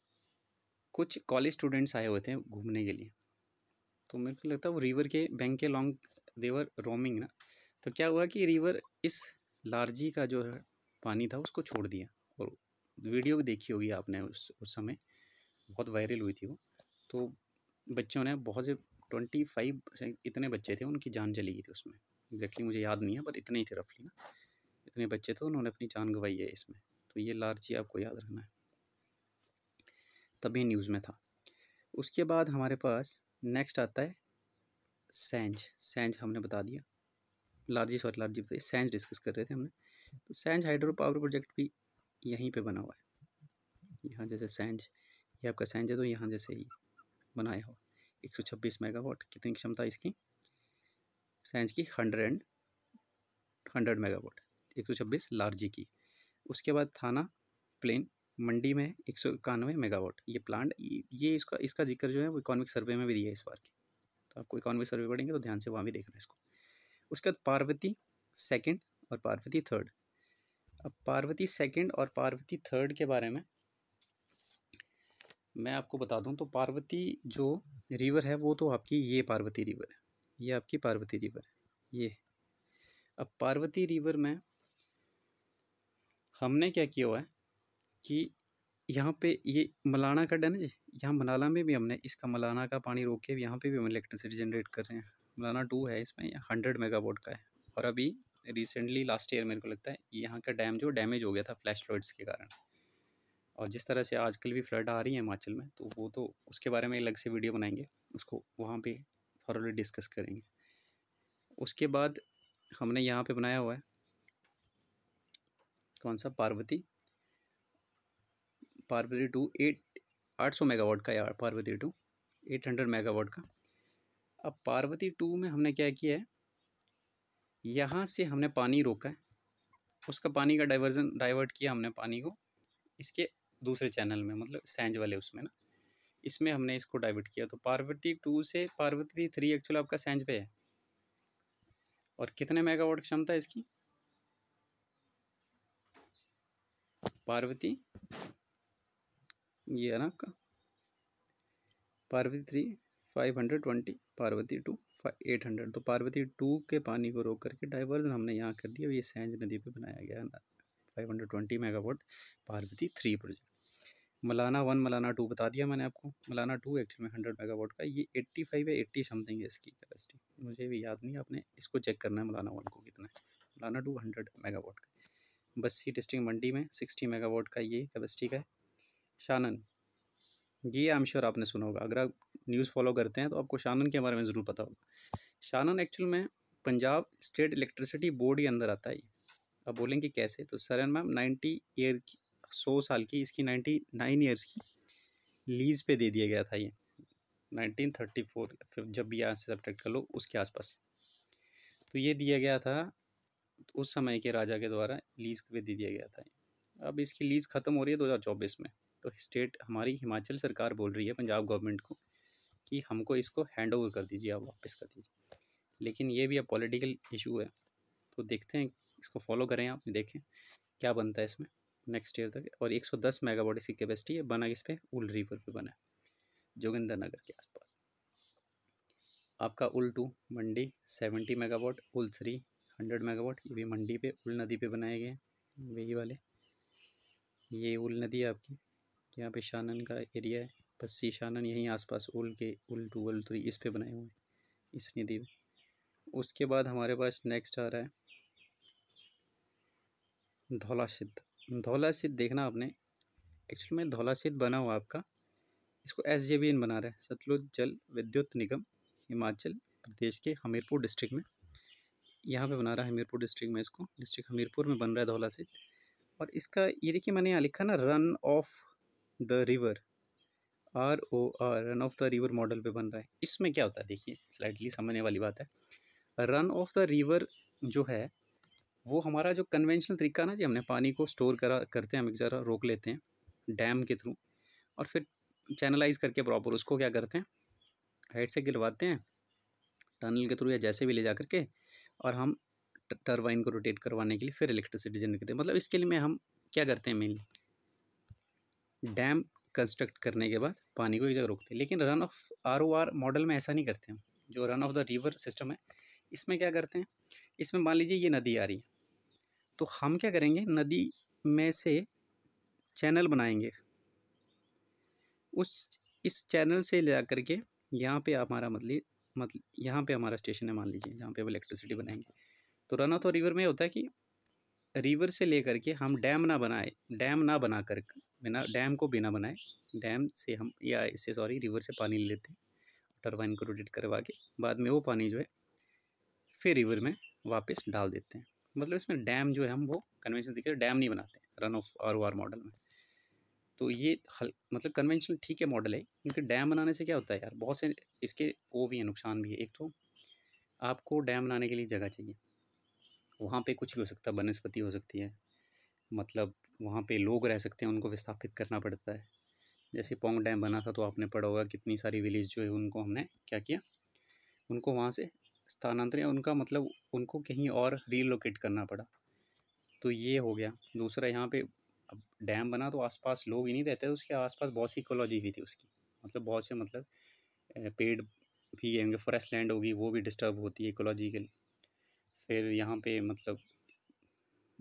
कुछ कॉलेज स्टूडेंट्स आए हुए थे घूमने के लिए तो मेरे को लगता है वो रिवर के बैंक के लॉन्ग देवर रोमिंग ना तो क्या हुआ कि रिवर इस लार्जी का जो है पानी था उसको छोड़ दिया और वीडियो भी देखी होगी आपने उस उस समय बहुत वायरल हुई थी वो तो बच्चों ने बहुत से ट्वेंटी फाइव इतने बच्चे थे उनकी जान चली गई थी उसमें एग्जैक्टली मुझे याद नहीं है पर इतने ही थे रफली ना इतने बच्चे थे उन्होंने अपनी जान गंवाई है इसमें तो ये लार्जी आपको याद रखना है तभी न्यूज़ में था उसके बाद हमारे पास नेक्स्ट आता है सेंज सेंज हमने बता दिया लार्जी सॉरी लार्जी बताइए सेंज डिस्कस कर रहे थे हमने तो सेंज हाइड्रो पावर प्रोजेक्ट भी यहीं पे बना हुआ है यहाँ जैसे सेंज ये आपका सेंज है तो यहाँ जैसे ही बनाया हो 126 मेगावाट कितनी क्षमता इसकी साइंस की हंड्रेड हंड्रेड मेगावाट 126 लार्जी की उसके बाद थाना प्लेन मंडी में एक सौ इक्यानवे मेगावाट ये प्लांट ये इसका इसका जिक्र जो है वो इकोनॉमिक सर्वे में भी दिया है इस बार की तो आपको इकोनॉमिक सर्वे पढ़ेंगे तो ध्यान से वहाँ भी देखना इसको उसके बाद पार्वती सेकंड और पार्वती थर्ड अब पार्वती सेकंड और पार्वती थर्ड के बारे में मैं आपको बता दूं तो पार्वती जो रिवर है वो तो आपकी ये पार्वती रिवर है ये आपकी पार्वती रिवर है ये अब पार्वती रिवर में हमने क्या किया हुआ है कि यहाँ पे ये मलाना का डैम है यहाँ मलाना में भी हमने इसका मलाना का पानी रोक के यहाँ पे भी हम इलेक्ट्रिसिटी जनरेट कर रहे हैं मलाना टू है इसमें हंड्रेड मेगावाट का है और अभी रिसेंटली लास्ट ईयर मेरे को लगता है यहाँ का डैम जो डैमेज हो गया था फ्लैश फ्लड्स के कारण और जिस तरह से आजकल भी फ्लड आ रही है हिमाचल में तो वो तो उसके बारे में अलग से वीडियो बनाएंगे उसको वहाँ पे थॉरली डिस्कस करेंगे उसके बाद हमने यहाँ पे बनाया हुआ है कौन सा पार्वती पार्वती टू एट आठ सौ मेगावाट का यार Parvati two eight hundred megawatt का अब पार्वती टू में हमने क्या किया है यहाँ से हमने पानी रोका है उसका पानी का डाइवर्जन डाइवर्ट किया हमने पानी को इसके दूसरे चैनल में मतलब सेंज वाले उसमें ना इसमें हमने इसको डाइवर्ट किया तो पार्वती टू से पार्वती थ्री एक्चुअल आपका सेंज पे है और कितने मेगावाट क्षमता है इसकी पार्वती ये है ना आपका Parvati three five hundred twenty Parvati two eight hundred तो पार्वती टू के पानी को रोक करके डाइवर्जन हमने यहाँ कर दिया ये सैंज नदी पे बनाया गया five hundred twenty megawatt Parvati three project Malana one Malana two बता दिया मैंने आपको मलाना टू एक्चुअल में हंड्रेड मेगावाट का ये एट्टी फाइव है एट्टी समथिंग है इसकी कैपेसिटी मुझे भी याद नहीं आपने इसको चेक करना है मलाना वन को कितना है मलाना टू हंड्रेड मेगावाट का बस्सी डिस्ट्रिक्ट मंडी में सिक्सटी मेगावाट का ये कैपेसिटी का है शानन ये आई एम श्योर आपने सुना होगा अगर आप न्यूज़ फॉलो करते हैं तो आपको शानन के बारे में ज़रूर पता होगा शानन एक्चुअल में पंजाब स्टेट इलेक्ट्रिसिटी बोर्ड के अंदर आता है अब बोलेंगे कैसे तो सर मैम नाइन्टी ईयर सौ साल की इसकी नाइन्टी नाइन ईयर्स की लीज़ पे दे दिया गया था ये नाइनटीन थर्टी फोर जब भी यहाँ से सब्ट्रैक्ट कर लो उसके आसपास तो ये दिया गया था तो उस समय के राजा के द्वारा लीज़ पे दे दिया गया था अब इसकी लीज़ ख़त्म हो रही है दो हज़ार चौबीस में तो स्टेट हमारी हिमाचल सरकार बोल रही है पंजाब गवर्नमेंट को कि हमको इसको हैंड ओवर कर दीजिए आप वापस कर दीजिए लेकिन ये भी अब पॉलिटिकल इशू है तो देखते हैं इसको फॉलो करें आप देखें क्या बनता है इसमें नेक्स्ट ईयर तक और 110 मेगावाट इसकी कैपेसिटी है बना किस पे उल रिवर पे बना है जोगिंदर नगर के आसपास आपका Uhl two Mandi 70 megawatt Uhl three hundred megawatt ये भी मंडी पे उल नदी पे बनाए गए हैं वही वाले ये उल नदी है आपकी यहाँ पे शानन का एरिया है पस्सी शानन यहीं आसपास उल के उल टू उल थ्री इस पर बनाए हुए हैं इस नदी में उसके बाद हमारे पास नेक्स्ट आ रहा है धौला सिद्ध धौला सिद्ध देखना आपने एक्चुअल में धौला सिद्ध बना हुआ आपका इसको एस जे बी एन बना रहा है सतलुज जल विद्युत निगम हिमाचल प्रदेश के हमीरपुर डिस्ट्रिक्ट में यहाँ पे बना रहा है हमीरपुर डिस्ट्रिक्ट में इसको डिस्ट्रिक्ट हमीरपुर में बन रहा है धौला सिद्ध और इसका ये देखिए मैंने यहाँ लिखा ना run of the river R O R run of the river model पर बन रहा है इसमें क्या होता है देखिए स्लाइडली समझने वाली बात है रन ऑफ द रिवर जो है वो हमारा जो कन्वेंशनल तरीका ना जी हमने पानी को स्टोर करा करते हैं हम एक ज़रा रोक लेते हैं डैम के थ्रू और फिर चैनलाइज करके प्रॉपर उसको क्या करते हैं हेड से गिरवाते हैं टनल के थ्रू या जैसे भी ले जा करके और हम टर्बाइन को रोटेट करवाने के लिए फिर इलेक्ट्रिसिटी जनरेट करते हैं मतलब इसके लिए मैं हम क्या करते हैं मेनली डैम कंस्ट्रक्ट करने के बाद पानी को एक जगह रोकते हैं लेकिन run of R O R model में ऐसा नहीं करते हम जो run of the river system है इसमें क्या करते हैं इसमें मान लीजिए ये नदी आ रही है तो हम क्या करेंगे नदी में से चैनल बनाएंगे उस इस चैनल से ले कर के यहाँ पे हमारा मतलब मतलब यहाँ पे हमारा स्टेशन है मान लीजिए जहाँ पे हम इलेक्ट्रिसिटी बनाएंगे तो रन ऑफ रिवर में होता है कि रिवर से ले करके के हम डैम ना बनाए डैम ना बना कर बिना डैम को बिना बनाए डैम से हम या इससे सॉरी रिवर से पानी ले लेते हैं टरबाइन को रोटेट करवा के बाद में वो पानी जो है फिर रिवर में वापस डाल देते हैं मतलब इसमें डैम जो है हम वो कन्वेंशन देखिए डैम नहीं बनाते run of R O R model में तो ये हल मतलब कन्वेंशनल ठीक है मॉडल है क्योंकि डैम बनाने से क्या होता है यार बहुत से इसके वो भी हैं नुकसान भी है एक तो आपको डैम बनाने के लिए जगह चाहिए वहाँ पे कुछ भी हो सकता है वनस्पति हो सकती है मतलब वहाँ पे लोग रह सकते हैं उनको विस्थापित करना पड़ता है जैसे पोंग डैम बना था तो आपने पढ़ा होगा कितनी सारी विलेज जो है उनको हमने क्या किया उनको वहाँ से स्थानांतरण उनका मतलब उनको कहीं और रीलोकेट करना पड़ा तो ये हो गया दूसरा यहाँ पे अब डैम बना तो आसपास लोग ही नहीं रहते तो उसके आसपास बहुत सी इकोलॉजी भी थी उसकी मतलब बहुत से मतलब पेड़ भी होंगे फॉरेस्ट लैंड होगी वो भी डिस्टर्ब होती है इकोलॉजी के लिए फिर यहाँ पे मतलब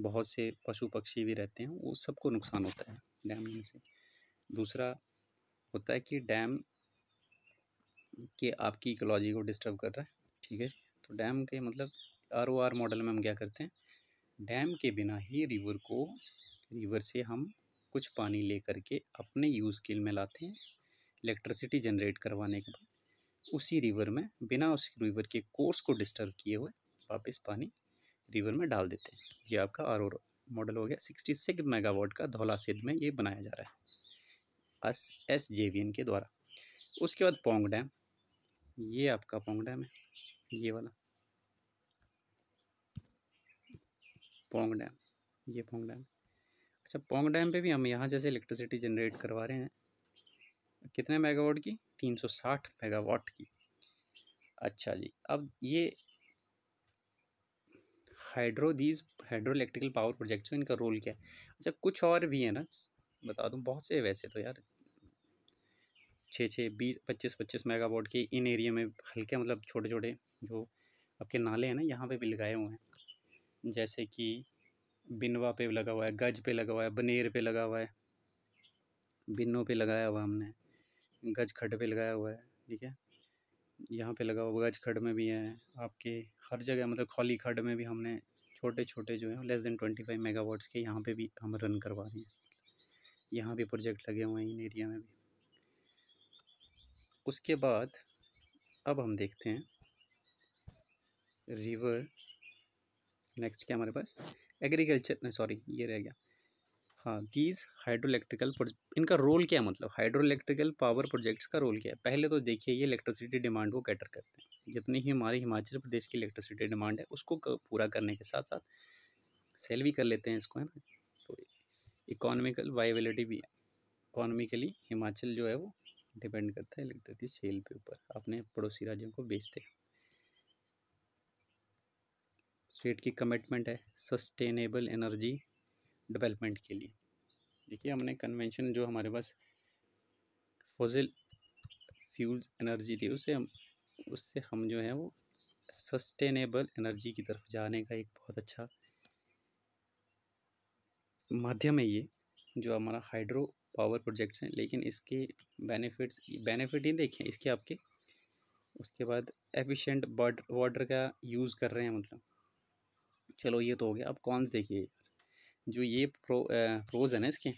बहुत से पशु पक्षी भी रहते हैं वो सबको नुकसान होता है डैम से दूसरा होता है कि डैम के आपकी इकोलॉजी को डिस्टर्ब कर रहा है ठीक है डैम के मतलब आर ओ आर मॉडल में हम क्या करते हैं डैम के बिना ही रिवर को रिवर से हम कुछ पानी ले के अपने यूज़ के में लाते हैं इलेक्ट्रिसिटी जनरेट करवाने के बाद उसी रिवर में बिना उस रिवर के कोर्स को डिस्टर्ब किए हुए वापस पानी रिवर में डाल देते हैं ये आपका आर मॉडल हो गया सिक्सटी सिक्स मेगावाट का धौला सिद्ध में ये बनाया जा रहा है S S J V N के द्वारा उसके बाद पोंग डैम ये आपका पोंग डैम है ये वाला पोंग डैम ये पोंग डैम अच्छा पोंग डैम पे भी हम यहाँ जैसे इलेक्ट्रिसिटी जनरेट करवा रहे हैं कितने मेगावाट की 360 मेगावाट की अच्छा जी अब ये hydro these hydro electrical power project जो इनका रोल क्या है अच्छा कुछ और भी है ना बता दूँ बहुत से वैसे तो यार छः छः बीस पच्चीस पच्चीस मेगावाट के इन एरिया में हल्के मतलब छोटे छोटे जो आपके नाले हैं ना यहाँ पे भी लगाए हुए हैं जैसे कि बिनवा पे लगा हुआ है गज पे लगा हुआ है बनेर पे लगा हुआ है बिनो पे लगाया हुआ हमने गज खड पे लगाया हुआ है ठीक है यहाँ पे लगा हुआ गज खड में भी है आपके हर जगह मतलब खाली खड में भी हमने छोटे छोटे जो है less than twenty five megawatts के यहाँ पे भी हम रन करवा रहे हैं यहाँ भी प्रोजेक्ट लगे हुए हैं इन एरिया में भी उसके बाद अब हम देखते हैं रिवर नेक्स्ट क्या हमारे पास एग्रीकल्चर नहीं सॉरी ये रह गया हाँ दीज हाइड्रो इलेक्ट्रिकल इनका रोल क्या है मतलब हाइड्रो इलेक्ट्रिकल पावर प्रोजेक्ट्स का रोल क्या है पहले तो देखिए ये इलेक्ट्रिसिटी डिमांड को कैटर करते हैं जितनी ही हमारे हिमाचल प्रदेश की इलेक्ट्रिसिटी डिमांड है उसको पूरा करने के साथ साथ सेल भी कर लेते हैं इसको है ना तो इकोनॉमिकल वाइबिलिटी भी है इकोनॉमिकली हिमाचल जो है वो डिपेंड करता है इलेक्ट्रिसिटी सेल के ऊपर अपने पड़ोसी राज्यों को बेचते हैं स्टेट की कमिटमेंट है सस्टेनेबल एनर्जी डेवलपमेंट के लिए देखिए हमने कन्वेंशन जो हमारे पास फॉजिल फ्यूल एनर्जी थी उससे हम उससे हम जो है वो सस्टेनेबल एनर्जी की तरफ जाने का एक बहुत अच्छा माध्यम है ये जो हमारा हाइड्रो पावर प्रोजेक्ट्स हैं लेकिन इसके बेनिफिट्स बेनिफिट ही देखें इसके आपके उसके बाद एफिशिएंट वाटर का यूज़ कर रहे हैं मतलब चलो ये तो हो गया अब कॉन्स देखिए जो ये प्रो प्रोज है ना इसके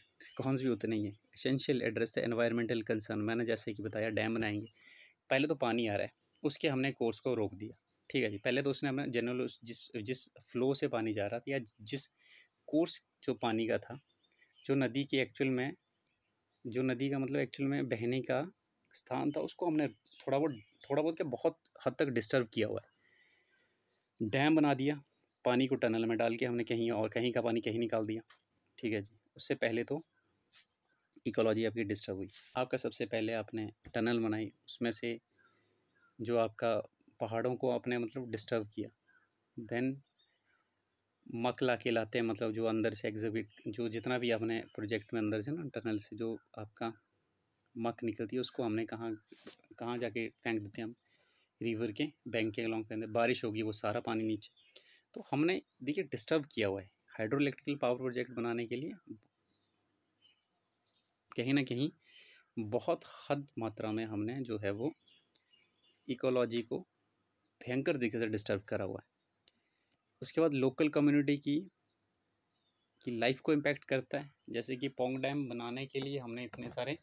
कॉन्स भी उतने ही हैं essential address the environmental concern मैंने जैसे कि बताया डैम बनाएंगे पहले तो पानी आ रहा है उसके हमने कोर्स को रोक दिया ठीक है जी पहले तो उसने हमें जनरल जिस जिस फ्लो से पानी जा रहा था या जिस कोर्स जो पानी का था जो नदी की एक्चुअल में जो नदी का मतलब एक्चुअल में बहने का स्थान था उसको हमने थोड़ा बहुत थोड़ा बहुत क्या बहुत हद तक डिस्टर्ब किया हुआ है डैम बना दिया पानी को टनल में डाल के हमने कहीं और कहीं का पानी कहीं निकाल दिया ठीक है जी उससे पहले तो इकोलॉजी आपकी डिस्टर्ब हुई आपका सबसे पहले आपने टनल बनाई उसमें से जो आपका पहाड़ों को आपने मतलब डिस्टर्ब किया देन मक ला के लाते हैं मतलब जो अंदर से एग्जिबिट जो जितना भी आपने प्रोजेक्ट में अंदर से ना टनल से जो आपका मक निकलती है उसको हमने कहाँ कहाँ जाके फेंक देते हैं हम रिवर के बैंक के अलॉन्ग फेंकते बारिश होगी वो सारा पानी नीचे तो हमने देखिए डिस्टर्ब किया हुआ है हाइड्रो इलेक्ट्रिकल पावर प्रोजेक्ट बनाने के लिए कहीं ना कहीं बहुत हद मात्रा में हमने जो है वो इकोलॉजी को भयंकर तरीके से डिस्टर्ब करा हुआ है उसके बाद लोकल कम्युनिटी की की लाइफ को इम्पेक्ट करता है जैसे कि पोंग डैम बनाने के लिए हमने इतने सारे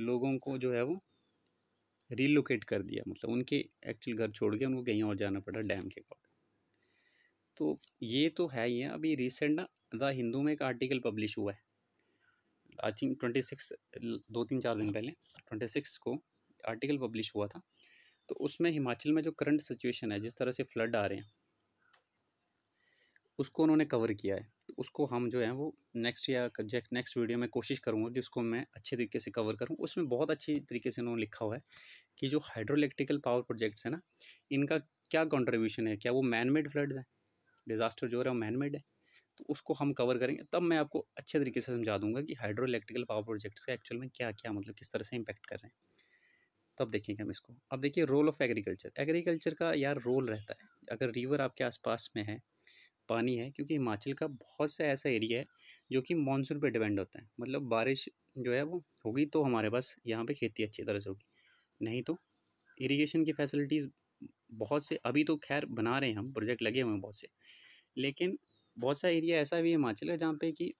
लोगों को जो है वो रीलोकेट कर दिया मतलब उनके एक्चुअल घर छोड़ के उनको कहीं और जाना पड़ा डैम के पास तो ये तो है ही है अभी रिसेंट ना द हिंदू में एक आर्टिकल पब्लिश हुआ है आई थिंक ट्वेंटी सिक्स दो तीन चार दिन पहले ट्वेंटी सिक्स को आर्टिकल पब्लिश हुआ था तो उसमें हिमाचल में जो करंट सिचुएशन है जिस तरह से फ्लड आ रहे हैं उसको उन्होंने कवर किया है तो उसको हम जो है वो नेक्स्ट या नेक्स्ट वीडियो में कोशिश करूँगा कि उसको मैं अच्छे तरीके से कवर करूँ उसमें बहुत अच्छी तरीके से उन्होंने लिखा हुआ है कि जो हाइड्रोलैक्ट्रिकल पावर प्रोजेक्ट्स हैं ना इनका क्या कंट्रीब्यूशन है क्या वो मैन मेड फ्लड्स हैं डिज़ास्टर जो है वो मैन मेड है तो उसको हम कवर करेंगे तब मैं आपको अच्छे तरीके से समझा दूंगा कि हाइड्रो इलेक्ट्रिकल पावर प्रोजेक्ट्स का एक्चुअल में क्या क्या मतलब किस तरह से इम्पैक्ट कर रहे हैं तब देखेंगे हम इसको अब देखिए रोल ऑफ़ एग्रीकल्चर एग्रीकल्चर का यार रोल रहता है अगर रिवर आपके आसपास में है पानी है क्योंकि हिमाचल का बहुत सा ऐसा एरिया है जो कि मानसून पर डिपेंड होता है मतलब बारिश जो है वो होगी तो हमारे पास यहाँ पर खेती अच्छी तरह से होगी नहीं तो इरीगेशन की फैसिलिटीज़ बहुत से अभी तो खैर बना रहे हैं हम प्रोजेक्ट लगे हुए हैं बहुत से लेकिन बहुत सा एरिया ऐसा भी है हिमाचल का जहाँ पे कि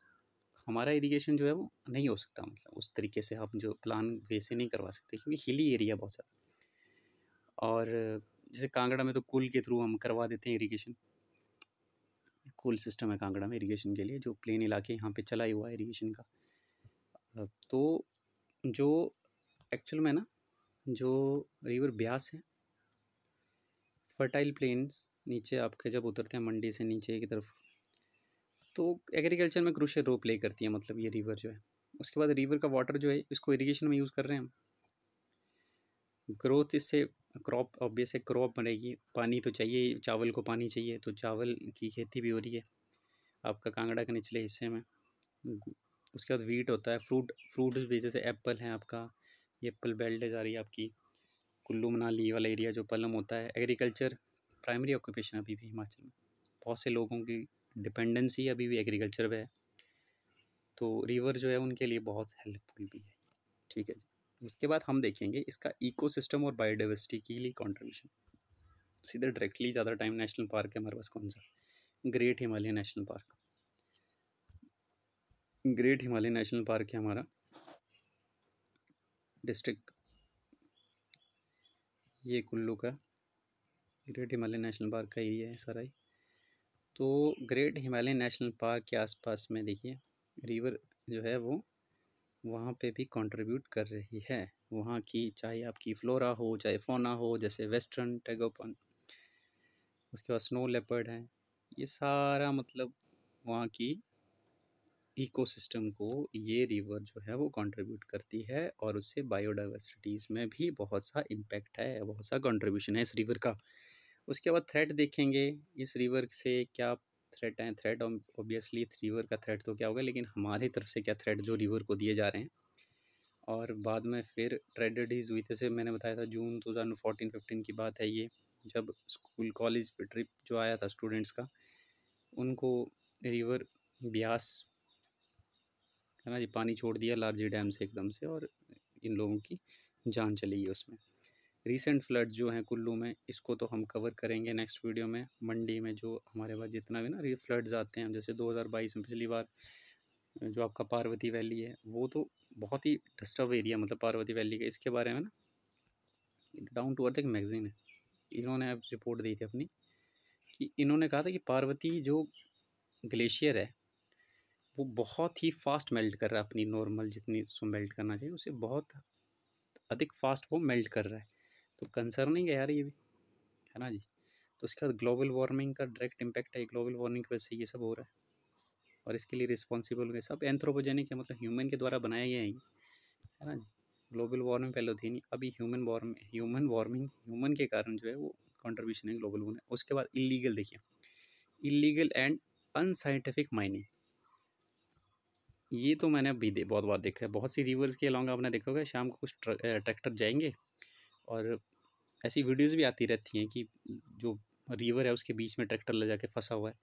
हमारा इरीगेशन जो है वो नहीं हो सकता मतलब उस तरीके से हम जो प्लान वे से नहीं करवा सकते क्योंकि हिली एरिया बहुत सारा और जैसे कांगड़ा में तो कुल के थ्रू हम करवा देते हैं इरीगेशन कूल सिस्टम है कांगड़ा में इरीगेशन के लिए जो प्लेन इलाके यहाँ पे चला ही हुआ है इरीगेशन का तो जो एक्चुअल में ना जो रिवर ब्यास है फर्टाइल प्लेन्स नीचे आपके जब उतरते हैं मंडी से नीचे की तरफ तो एग्रीकल्चर में क्रूशियल रोल प्ले करती है मतलब ये रिवर जो है उसके बाद रिवर का वाटर जो है इसको इरिगेशन में यूज़ कर रहे हैं हम ग्रोथ इससे क्रॉप ऑब्वियस है क्रॉप बनेगी पानी तो चाहिए चावल को पानी चाहिए तो चावल की खेती भी हो रही है आपका कांगड़ा के निचले हिस्से में उसके बाद वीट होता है फ्रूट फ्रूट भी जैसे एप्पल है आपका एप्पल बेल्ट जा रही है आपकी कुल्लू मनाली वाला एरिया जो पलम होता है एग्रीकल्चर प्राइमरी ऑक्यूपेशन अभी भी हिमाचल में बहुत से लोगों की डिपेंडेंसी अभी भी एग्रीकल्चर पर है तो रिवर जो है उनके लिए बहुत हेल्पफुल भी है ठीक है जी उसके बाद हम देखेंगे इसका इकोसिस्टम और बायोडाइवर्सिटी के लिए कॉन्ट्रीब्यूशन सीधे डायरेक्टली ज़्यादा टाइम नेशनल पार्क है हमारे पास कौन सा great Himalaya national park great Himalaya national park है हमारा डिस्ट्रिक्ट ये कुल्लू का ग्रेट हिमालय नेशनल पार्क का एरिया है सारा ही तो ग्रेट हिमालय नेशनल पार्क के आसपास में देखिए रिवर जो है वो वहाँ पे भी कंट्रीब्यूट कर रही है वहाँ की चाहे आपकी फ्लोरा हो चाहे फोना हो जैसे वेस्टर्न टेगोपन उसके बाद स्नो लेपर्ड है ये सारा मतलब वहाँ की इकोसिस्टम को ये रिवर जो है वो कंट्रीब्यूट करती है और उससे बायोडाइवर्सिटीज़ में भी बहुत सा इम्पैक्ट है बहुत सा कंट्रीब्यूशन है इस रिवर का उसके बाद थ्रेट देखेंगे इस रिवर से क्या थ्रेट हैं थ्रेट ऑब्वियसली रिवर का थ्रेट तो क्या होगा लेकिन हमारी तरफ से क्या थ्रेट जो रिवर को दिए जा रहे हैं और बाद में फिर ट्रेडडीज हुई जैसे मैंने बताया था June two thousand fourteen fifteen की बात है ये जब स्कूल कॉलेज पे ट्रिप जो आया था स्टूडेंट्स का उनको रिवर ब्यास है ना जी पानी छोड़ दिया लार्जी डैम से एकदम से और इन लोगों की जान चली गई उसमें रीसेंट फ्लड जो है कुल्लू में इसको तो हम कवर करेंगे नेक्स्ट वीडियो में मंडी में जो हमारे पास जितना भी ना फ्लड्स आते हैं जैसे 2022 में पिछली बार जो आपका पार्वती वैली है वो तो बहुत ही डिस्टर्ब एरिया मतलब पार्वती वैली का इसके बारे में ना डाउन टू अर्थ एक मैगज़ीन है इन्होंने रिपोर्ट दी थी अपनी कि इन्होंने कहा था कि पार्वती जो ग्लेशियर है वो बहुत ही फास्ट मेल्ट कर रहा है अपनी नॉर्मल जितनी उसको मेल्ट करना चाहिए उसे बहुत अधिक फास्ट वो मेल्ट कर रहा है तो कंसर्निंग है यार ये भी है ना जी तो उसके बाद ग्लोबल वार्मिंग का डायरेक्ट इम्पैक्ट है ग्लोबल वार्मिंग की वजह से ये सब हो रहा है और इसके लिए रिस्पॉन्सिबल हुए सब एंथ्रोपोजेनिक है मतलब ह्यूमन के द्वारा बनाया गया है है ना जी ग्लोबल वार्मिंग पहले थी नहीं अभी human warming human warming human के कारण जो है वो कंट्रीब्यूशन है ग्लोबल वार्मिंग उसके बाद इलीगल देखिए इलीगल एंड अनसाइंटिफिक माइनिंग ये तो मैंने अभी बहुत बार देखा है बहुत सी रिवर्स के अलावा आपने देखा होगा शाम को कुछ ट्रैक्टर जाएंगे और ऐसी वीडियोस भी आती रहती हैं कि जो रिवर है उसके बीच में ट्रैक्टर ले जाके फंसा हुआ है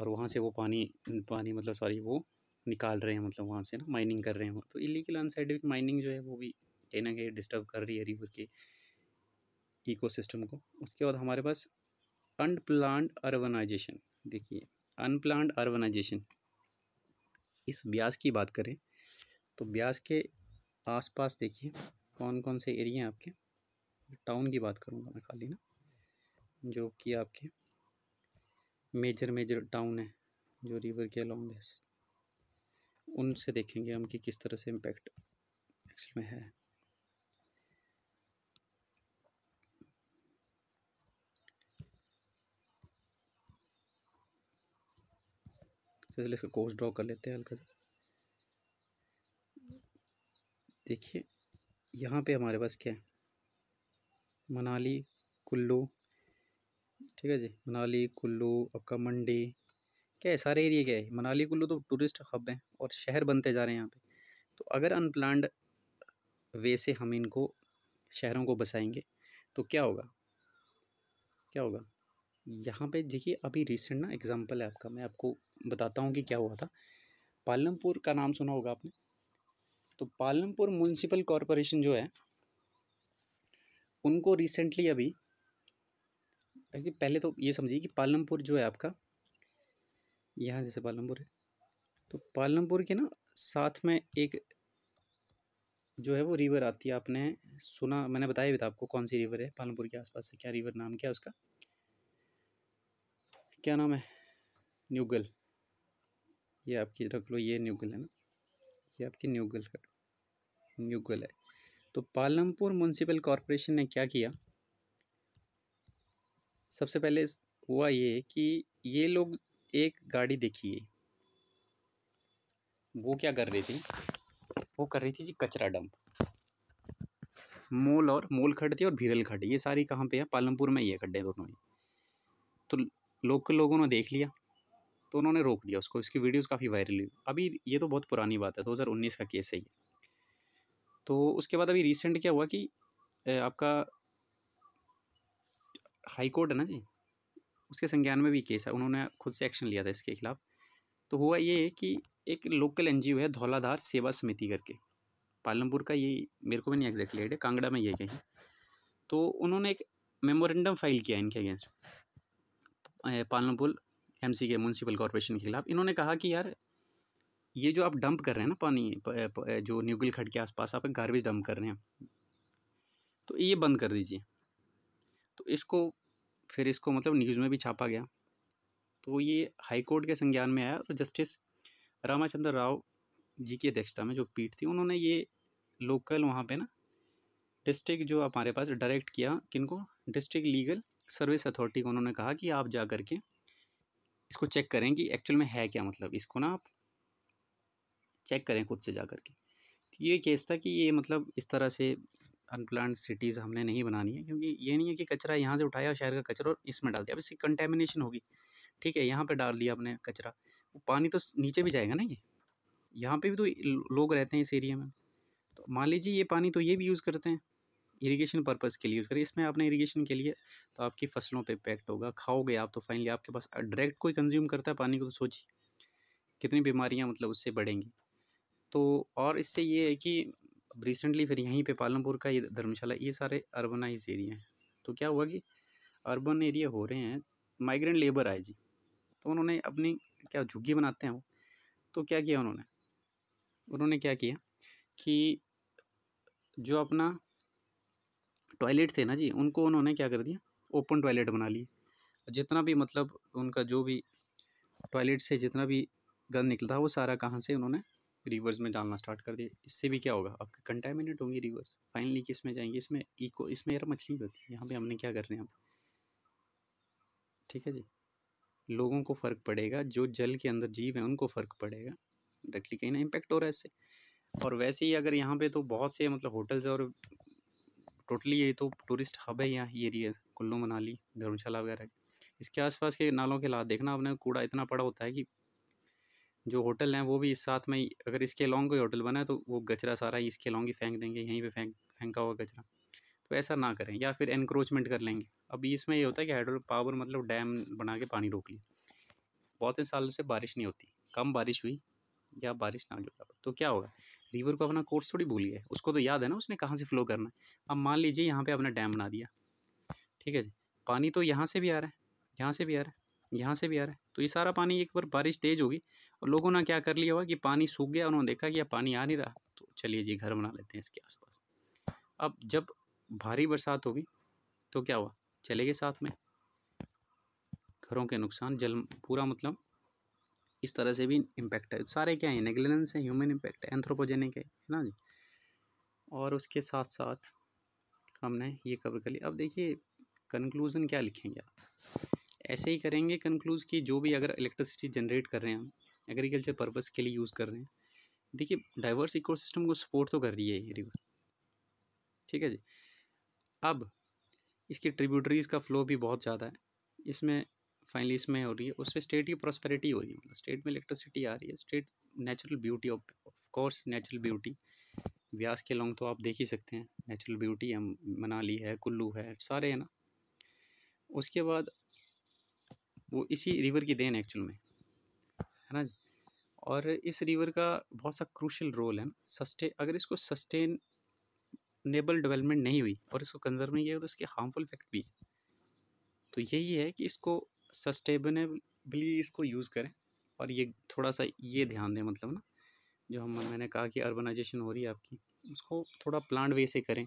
और वहाँ से वो पानी पानी मतलब सॉरी वो निकाल रहे हैं मतलब वहाँ से ना माइनिंग कर रहे हैं तो इलीगल अनसाइंटिफिक माइनिंग जो है वो भी कहीं ना कहीं डिस्टर्ब कर रही है रिवर के इकोसिस्टम को उसके बाद हमारे पास अनप्लान्ड अर्बनाइजेशन देखिए अनप्लान्ड अर्बनाइजेशन इस ब्यास की बात करें तो ब्यास के आसपास देखिए कौन कौन से एरिया हैं आपके टाउन की बात करूँगा मैं खाली ना जो कि आपके मेजर मेजर टाउन है जो रिवर के अलॉन्ग उनसे देखेंगे हम कि किस तरह से इम्पेक्ट एक्चुअल में है सकते हैं इसका कोर्स ड्रॉ कर लेते हैं हल्का देखिए यहाँ पे हमारे पास क्या है मनाली कुल्लू ठीक है जी मनाली कुल्लू आपका मंडी क्या है सारे एरिए क्या है मनाली कुल्लू तो टूरिस्ट हब हैं और शहर बनते जा रहे हैं यहाँ पे तो अगर अनप्लान्ड वे से हम इनको शहरों को बसाएंगे तो क्या होगा क्या होगा यहाँ पे देखिए अभी रिसेंट ना एग्जांपल है आपका मैं आपको बताता हूँ कि क्या हुआ था पालमपुर का नाम सुना होगा आपने तो पालमपुर म्यूनसिपल कॉरपोरेशन जो है उनको रिसेंटली अभी देखिए पहले तो ये समझिए कि पालमपुर जो है आपका यहाँ जैसे पालमपुर है तो पालमपुर के ना साथ में एक जो है वो रिवर आती है आपने सुना मैंने बताया भी था आपको कौन सी रिवर है पालमपुर के आसपास से क्या रिवर नाम क्या है उसका क्या नाम है न्यूगल ये आपकी रख लो ये न्यूगल है ना ये आपकी न्यूगल का न्यूगल है तो पालमपुर म्यूनसिपल कॉरपोरेशन ने क्या किया सबसे पहले हुआ ये कि ये लोग एक गाड़ी देखिए वो क्या कर रही थी वो कर रही थी जी कचरा डंप मोल और मोल खड्डे और भीरल खड्डे ये सारी कहाँ पे है पालमपुर में ही है खड्डे दोनों ही तो लोकल लोगों ने देख लिया तो उन्होंने रोक दिया उसको इसकी वीडियोस काफ़ी वायरल हुई अभी ये तो बहुत पुरानी बात है 2019 का केस है ये तो उसके बाद अभी रिसेंट क्या हुआ कि आपका हाई कोर्ट है ना जी उसके संज्ञान में भी केस है उन्होंने खुद से एक्शन लिया था इसके खिलाफ तो हुआ ये कि एक लोकल एन है धौलाधार सेवा समिति करके पालमपुर का ये मेरे को भी नहीं एग्जैक्टली है कांगड़ा में ये कहीं तो उन्होंने एक मेमोरेंडम फाइल किया इनके अगेंस्ट पालनपुर एम सी के म्यूनसिपल कॉरपोरेशन के खिलाफ इन्होंने कहा कि यार ये जो आप डंप कर रहे हैं ना पानी प, प, जो न्यूगल खड के आसपास आप गार्बेज डंप कर रहे हैं तो ये बंद कर दीजिए तो इसको फिर इसको मतलब न्यूज़ में भी छापा गया तो ये हाई कोर्ट के संज्ञान में आया तो जस्टिस रामाचंद्र राव जी की अध्यक्षता में जो पीठ थी उन्होंने ये लोकल वहाँ पे ना डिस्ट्रिक्ट जो हमारे पास डायरेक्ट किया किनको डिस्ट्रिक्ट लीगल सर्विस अथॉरिटी को उन्होंने कहा कि आप जा कर के इसको चेक करें कि एक्चुअल में है क्या मतलब इसको ना आप चेक करें खुद से जा कर के ये केस था कि ये मतलब इस तरह से अनप्लान सिटीज़ हमने नहीं बनानी है क्योंकि ये नहीं है कि कचरा यहाँ से उठाया शहर का कचरा और इसमें डाल दिया अब इसकी कंटेमिनेशन होगी ठीक है यहाँ पर डाल दिया आपने कचरा वो पानी तो नीचे भी जाएगा ना ये यहाँ पर भी तो लोग रहते हैं इस एरिया में तो मान लीजिए ये पानी तो ये भी यूज़ करते हैं इरीगेशन पर्पस के लिए यूज़ करें इसमें आपने इरीगेशन के लिए तो आपकी फसलों पे इम्पैक्ट होगा खाओगे आप तो फाइनली आपके पास डायरेक्ट कोई कंज्यूम करता है पानी को तो सोचिए कितनी बीमारियां मतलब उससे बढ़ेंगी तो और इससे ये है कि रिसेंटली फिर यहीं पे पालमपुर का ये धर्मशाला ये सारे अर्बनाइज एरिया हैं तो क्या हुआ कि अर्बन एरिया हो रहे हैं माइग्रेंट लेबर आए जी तो उन्होंने अपनी क्या झुग्गी बनाते हैं वो तो क्या किया उन्होंने उन्होंने क्या किया कि जो अपना टॉयलेट थे ना जी उनको उन्होंने क्या कर दिया ओपन टॉयलेट बना लिए जितना भी मतलब उनका जो भी टॉयलेट से जितना भी गंद निकलता वो सारा कहाँ से उन्होंने रिवर्स में डालना स्टार्ट कर दिया इससे भी क्या होगा आपके कंटेमिनेट होंगी रिवर्स फाइनली किस में जाएंगे इसमें इको इसमें यार मछली भी होती है यहाँ पे हमने क्या कर रहे हैं आप ठीक है जी लोगों को फ़र्क पड़ेगा जो जल के अंदर जीव है उनको फ़र्क पड़ेगा डायरेक्टली कहीं ना इम्पेक्ट हो रहा है इससे और वैसे ही अगर यहाँ पे तो बहुत से मतलब होटल्स और टोटली ये तो टूरिस्ट हब है यहाँ एरिया कुल्लू मनाली धर्मशाला वगैरह इसके आसपास के नालों के अलावा देखना आपने कूड़ा इतना पड़ा होता है कि जो होटल हैं वो भी इस साथ में अगर इसके अलॉन्ग कोई होटल बना है तो वो कचरा सारा इसके अलॉन्ग ही फेंक देंगे यहीं पर फेंक फेंका हुआ कचरा तो ऐसा ना करें या फिर इनक्रोचमेंट कर लेंगे अभी इसमें ये होता है कि हाइड्रो पावर मतलब डैम बना के पानी रोक लिया बहुत सालों से बारिश नहीं होती कम बारिश हुई या बारिश ना जुटा तो क्या होगा रिवर को अपना कोर्स थोड़ी भूलिए उसको तो याद है ना उसने कहाँ से फ्लो करना है अब मान लीजिए यहाँ पे आपने डैम बना दिया ठीक है जी पानी तो यहाँ से भी आ रहा है यहाँ से भी आ रहा है यहाँ से भी आ रहा है तो ये सारा पानी एक बार बारिश तेज होगी और लोगों ने क्या कर लिया हुआ कि पानी सूख गया उन्होंने देखा कि अब पानी आ नहीं रहा तो चलिए जी घर बना लेते हैं इसके आसपास अब जब भारी बरसात होगी तो क्या हुआ चले गए साथ में घरों के नुकसान जल पूरा मतलब इस तरह से भी इम्पैक्ट है सारे क्या है नेग्लिजेंस है ह्यूमन इम्पैक्ट है एंथ्रोपोजेनिक है ना जी और उसके साथ साथ हमने ये कवर कर लिया अब देखिए कंक्लूज़न क्या लिखेंगे आप ऐसे ही करेंगे कंक्लूज कि जो भी अगर इलेक्ट्रिसिटी जनरेट कर रहे हैं हम एग्रीकल्चर पर्पज़ के लिए यूज़ कर रहे हैं देखिए डाइवर्स इकोसिस्टम को सपोर्ट तो कर रही है ये रिवर ठीक है जी अब इसके ट्रिब्यूटरीज़ का फ़्लो भी बहुत ज़्यादा है इसमें फाइनली इसमें हो रही है उसमें स्टेट की प्रॉस्पेरिटी हो रही है मतलब स्टेट में इलेक्ट्रिसिटी आ रही है state natural beauty of course natural beauty Beas के लॉन्ग तो आप देख ही सकते हैं नेचुरल ब्यूटी है मनाली है कुल्लू है सारे है ना उसके बाद वो इसी रिवर की देन एक्चुअल में है ना और इस रिवर का बहुत सा क्रूशल रोल है ना सस्टे अगर इसको सस्टेन नेबल डेवलपमेंट नहीं हुई और इसको कंजर्व नहीं किया तो इसके हार्मफुल इफेक्ट भी है तो यही है कि इसको सस्टेनेबली इसको यूज़ करें और ये थोड़ा सा ये ध्यान दें मतलब ना जो हम मैंने कहा कि अर्बनाइजेशन हो रही है आपकी उसको थोड़ा प्लान वे से करें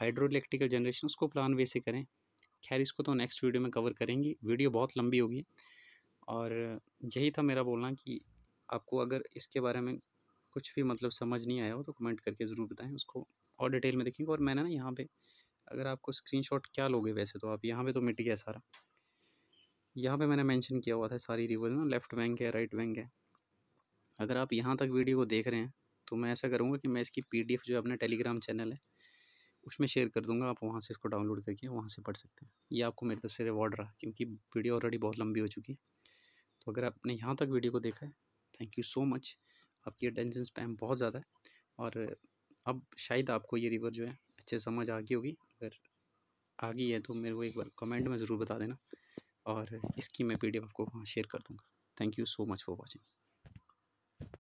हाइड्रो इलेक्ट्रिकल जनरेशन उसको प्लान वे से करें खैर इसको तो नेक्स्ट वीडियो में कवर करेंगी वीडियो बहुत लंबी होगी और यही था मेरा बोलना कि आपको अगर इसके बारे में कुछ भी मतलब समझ नहीं आया हो तो कमेंट करके ज़रूर बताएं उसको और डिटेल में देखेंगे और मैंने ना यहाँ पे अगर आपको स्क्रीनशॉट क्या लोगे वैसे तो आप यहाँ पे तो मिट गया सारा यहाँ पे मैंने मेंशन किया हुआ था सारी रिवर ना लेफ़्ट बैंक है राइट बैंक है अगर आप यहाँ तक वीडियो को देख रहे हैं तो मैं ऐसा करूँगा कि मैं इसकी पी जो है अपना टेलीग्राम चैनल है उसमें शेयर कर दूँगा आप वहाँ से इसको डाउनलोड करके वहाँ से पढ़ सकते हैं ये आपको मेरी तरफ से रिवॉर्ड रहा क्योंकि वीडियो ऑलरेडी बहुत लंबी हो चुकी है तो अगर आपने यहाँ तक वीडियो को देखा है थैंक यू सो मच आपकी अटेंशन स्पैम बहुत ज़्यादा है और अब शायद आपको ये रिवर जो है अच्छे समझ आ गई होगी अगर आ गई है तो मेरे को एक बार कमेंट में ज़रूर बता देना और इसकी मैं पी आपको वहाँ शेयर कर दूँगा thank you so much for watching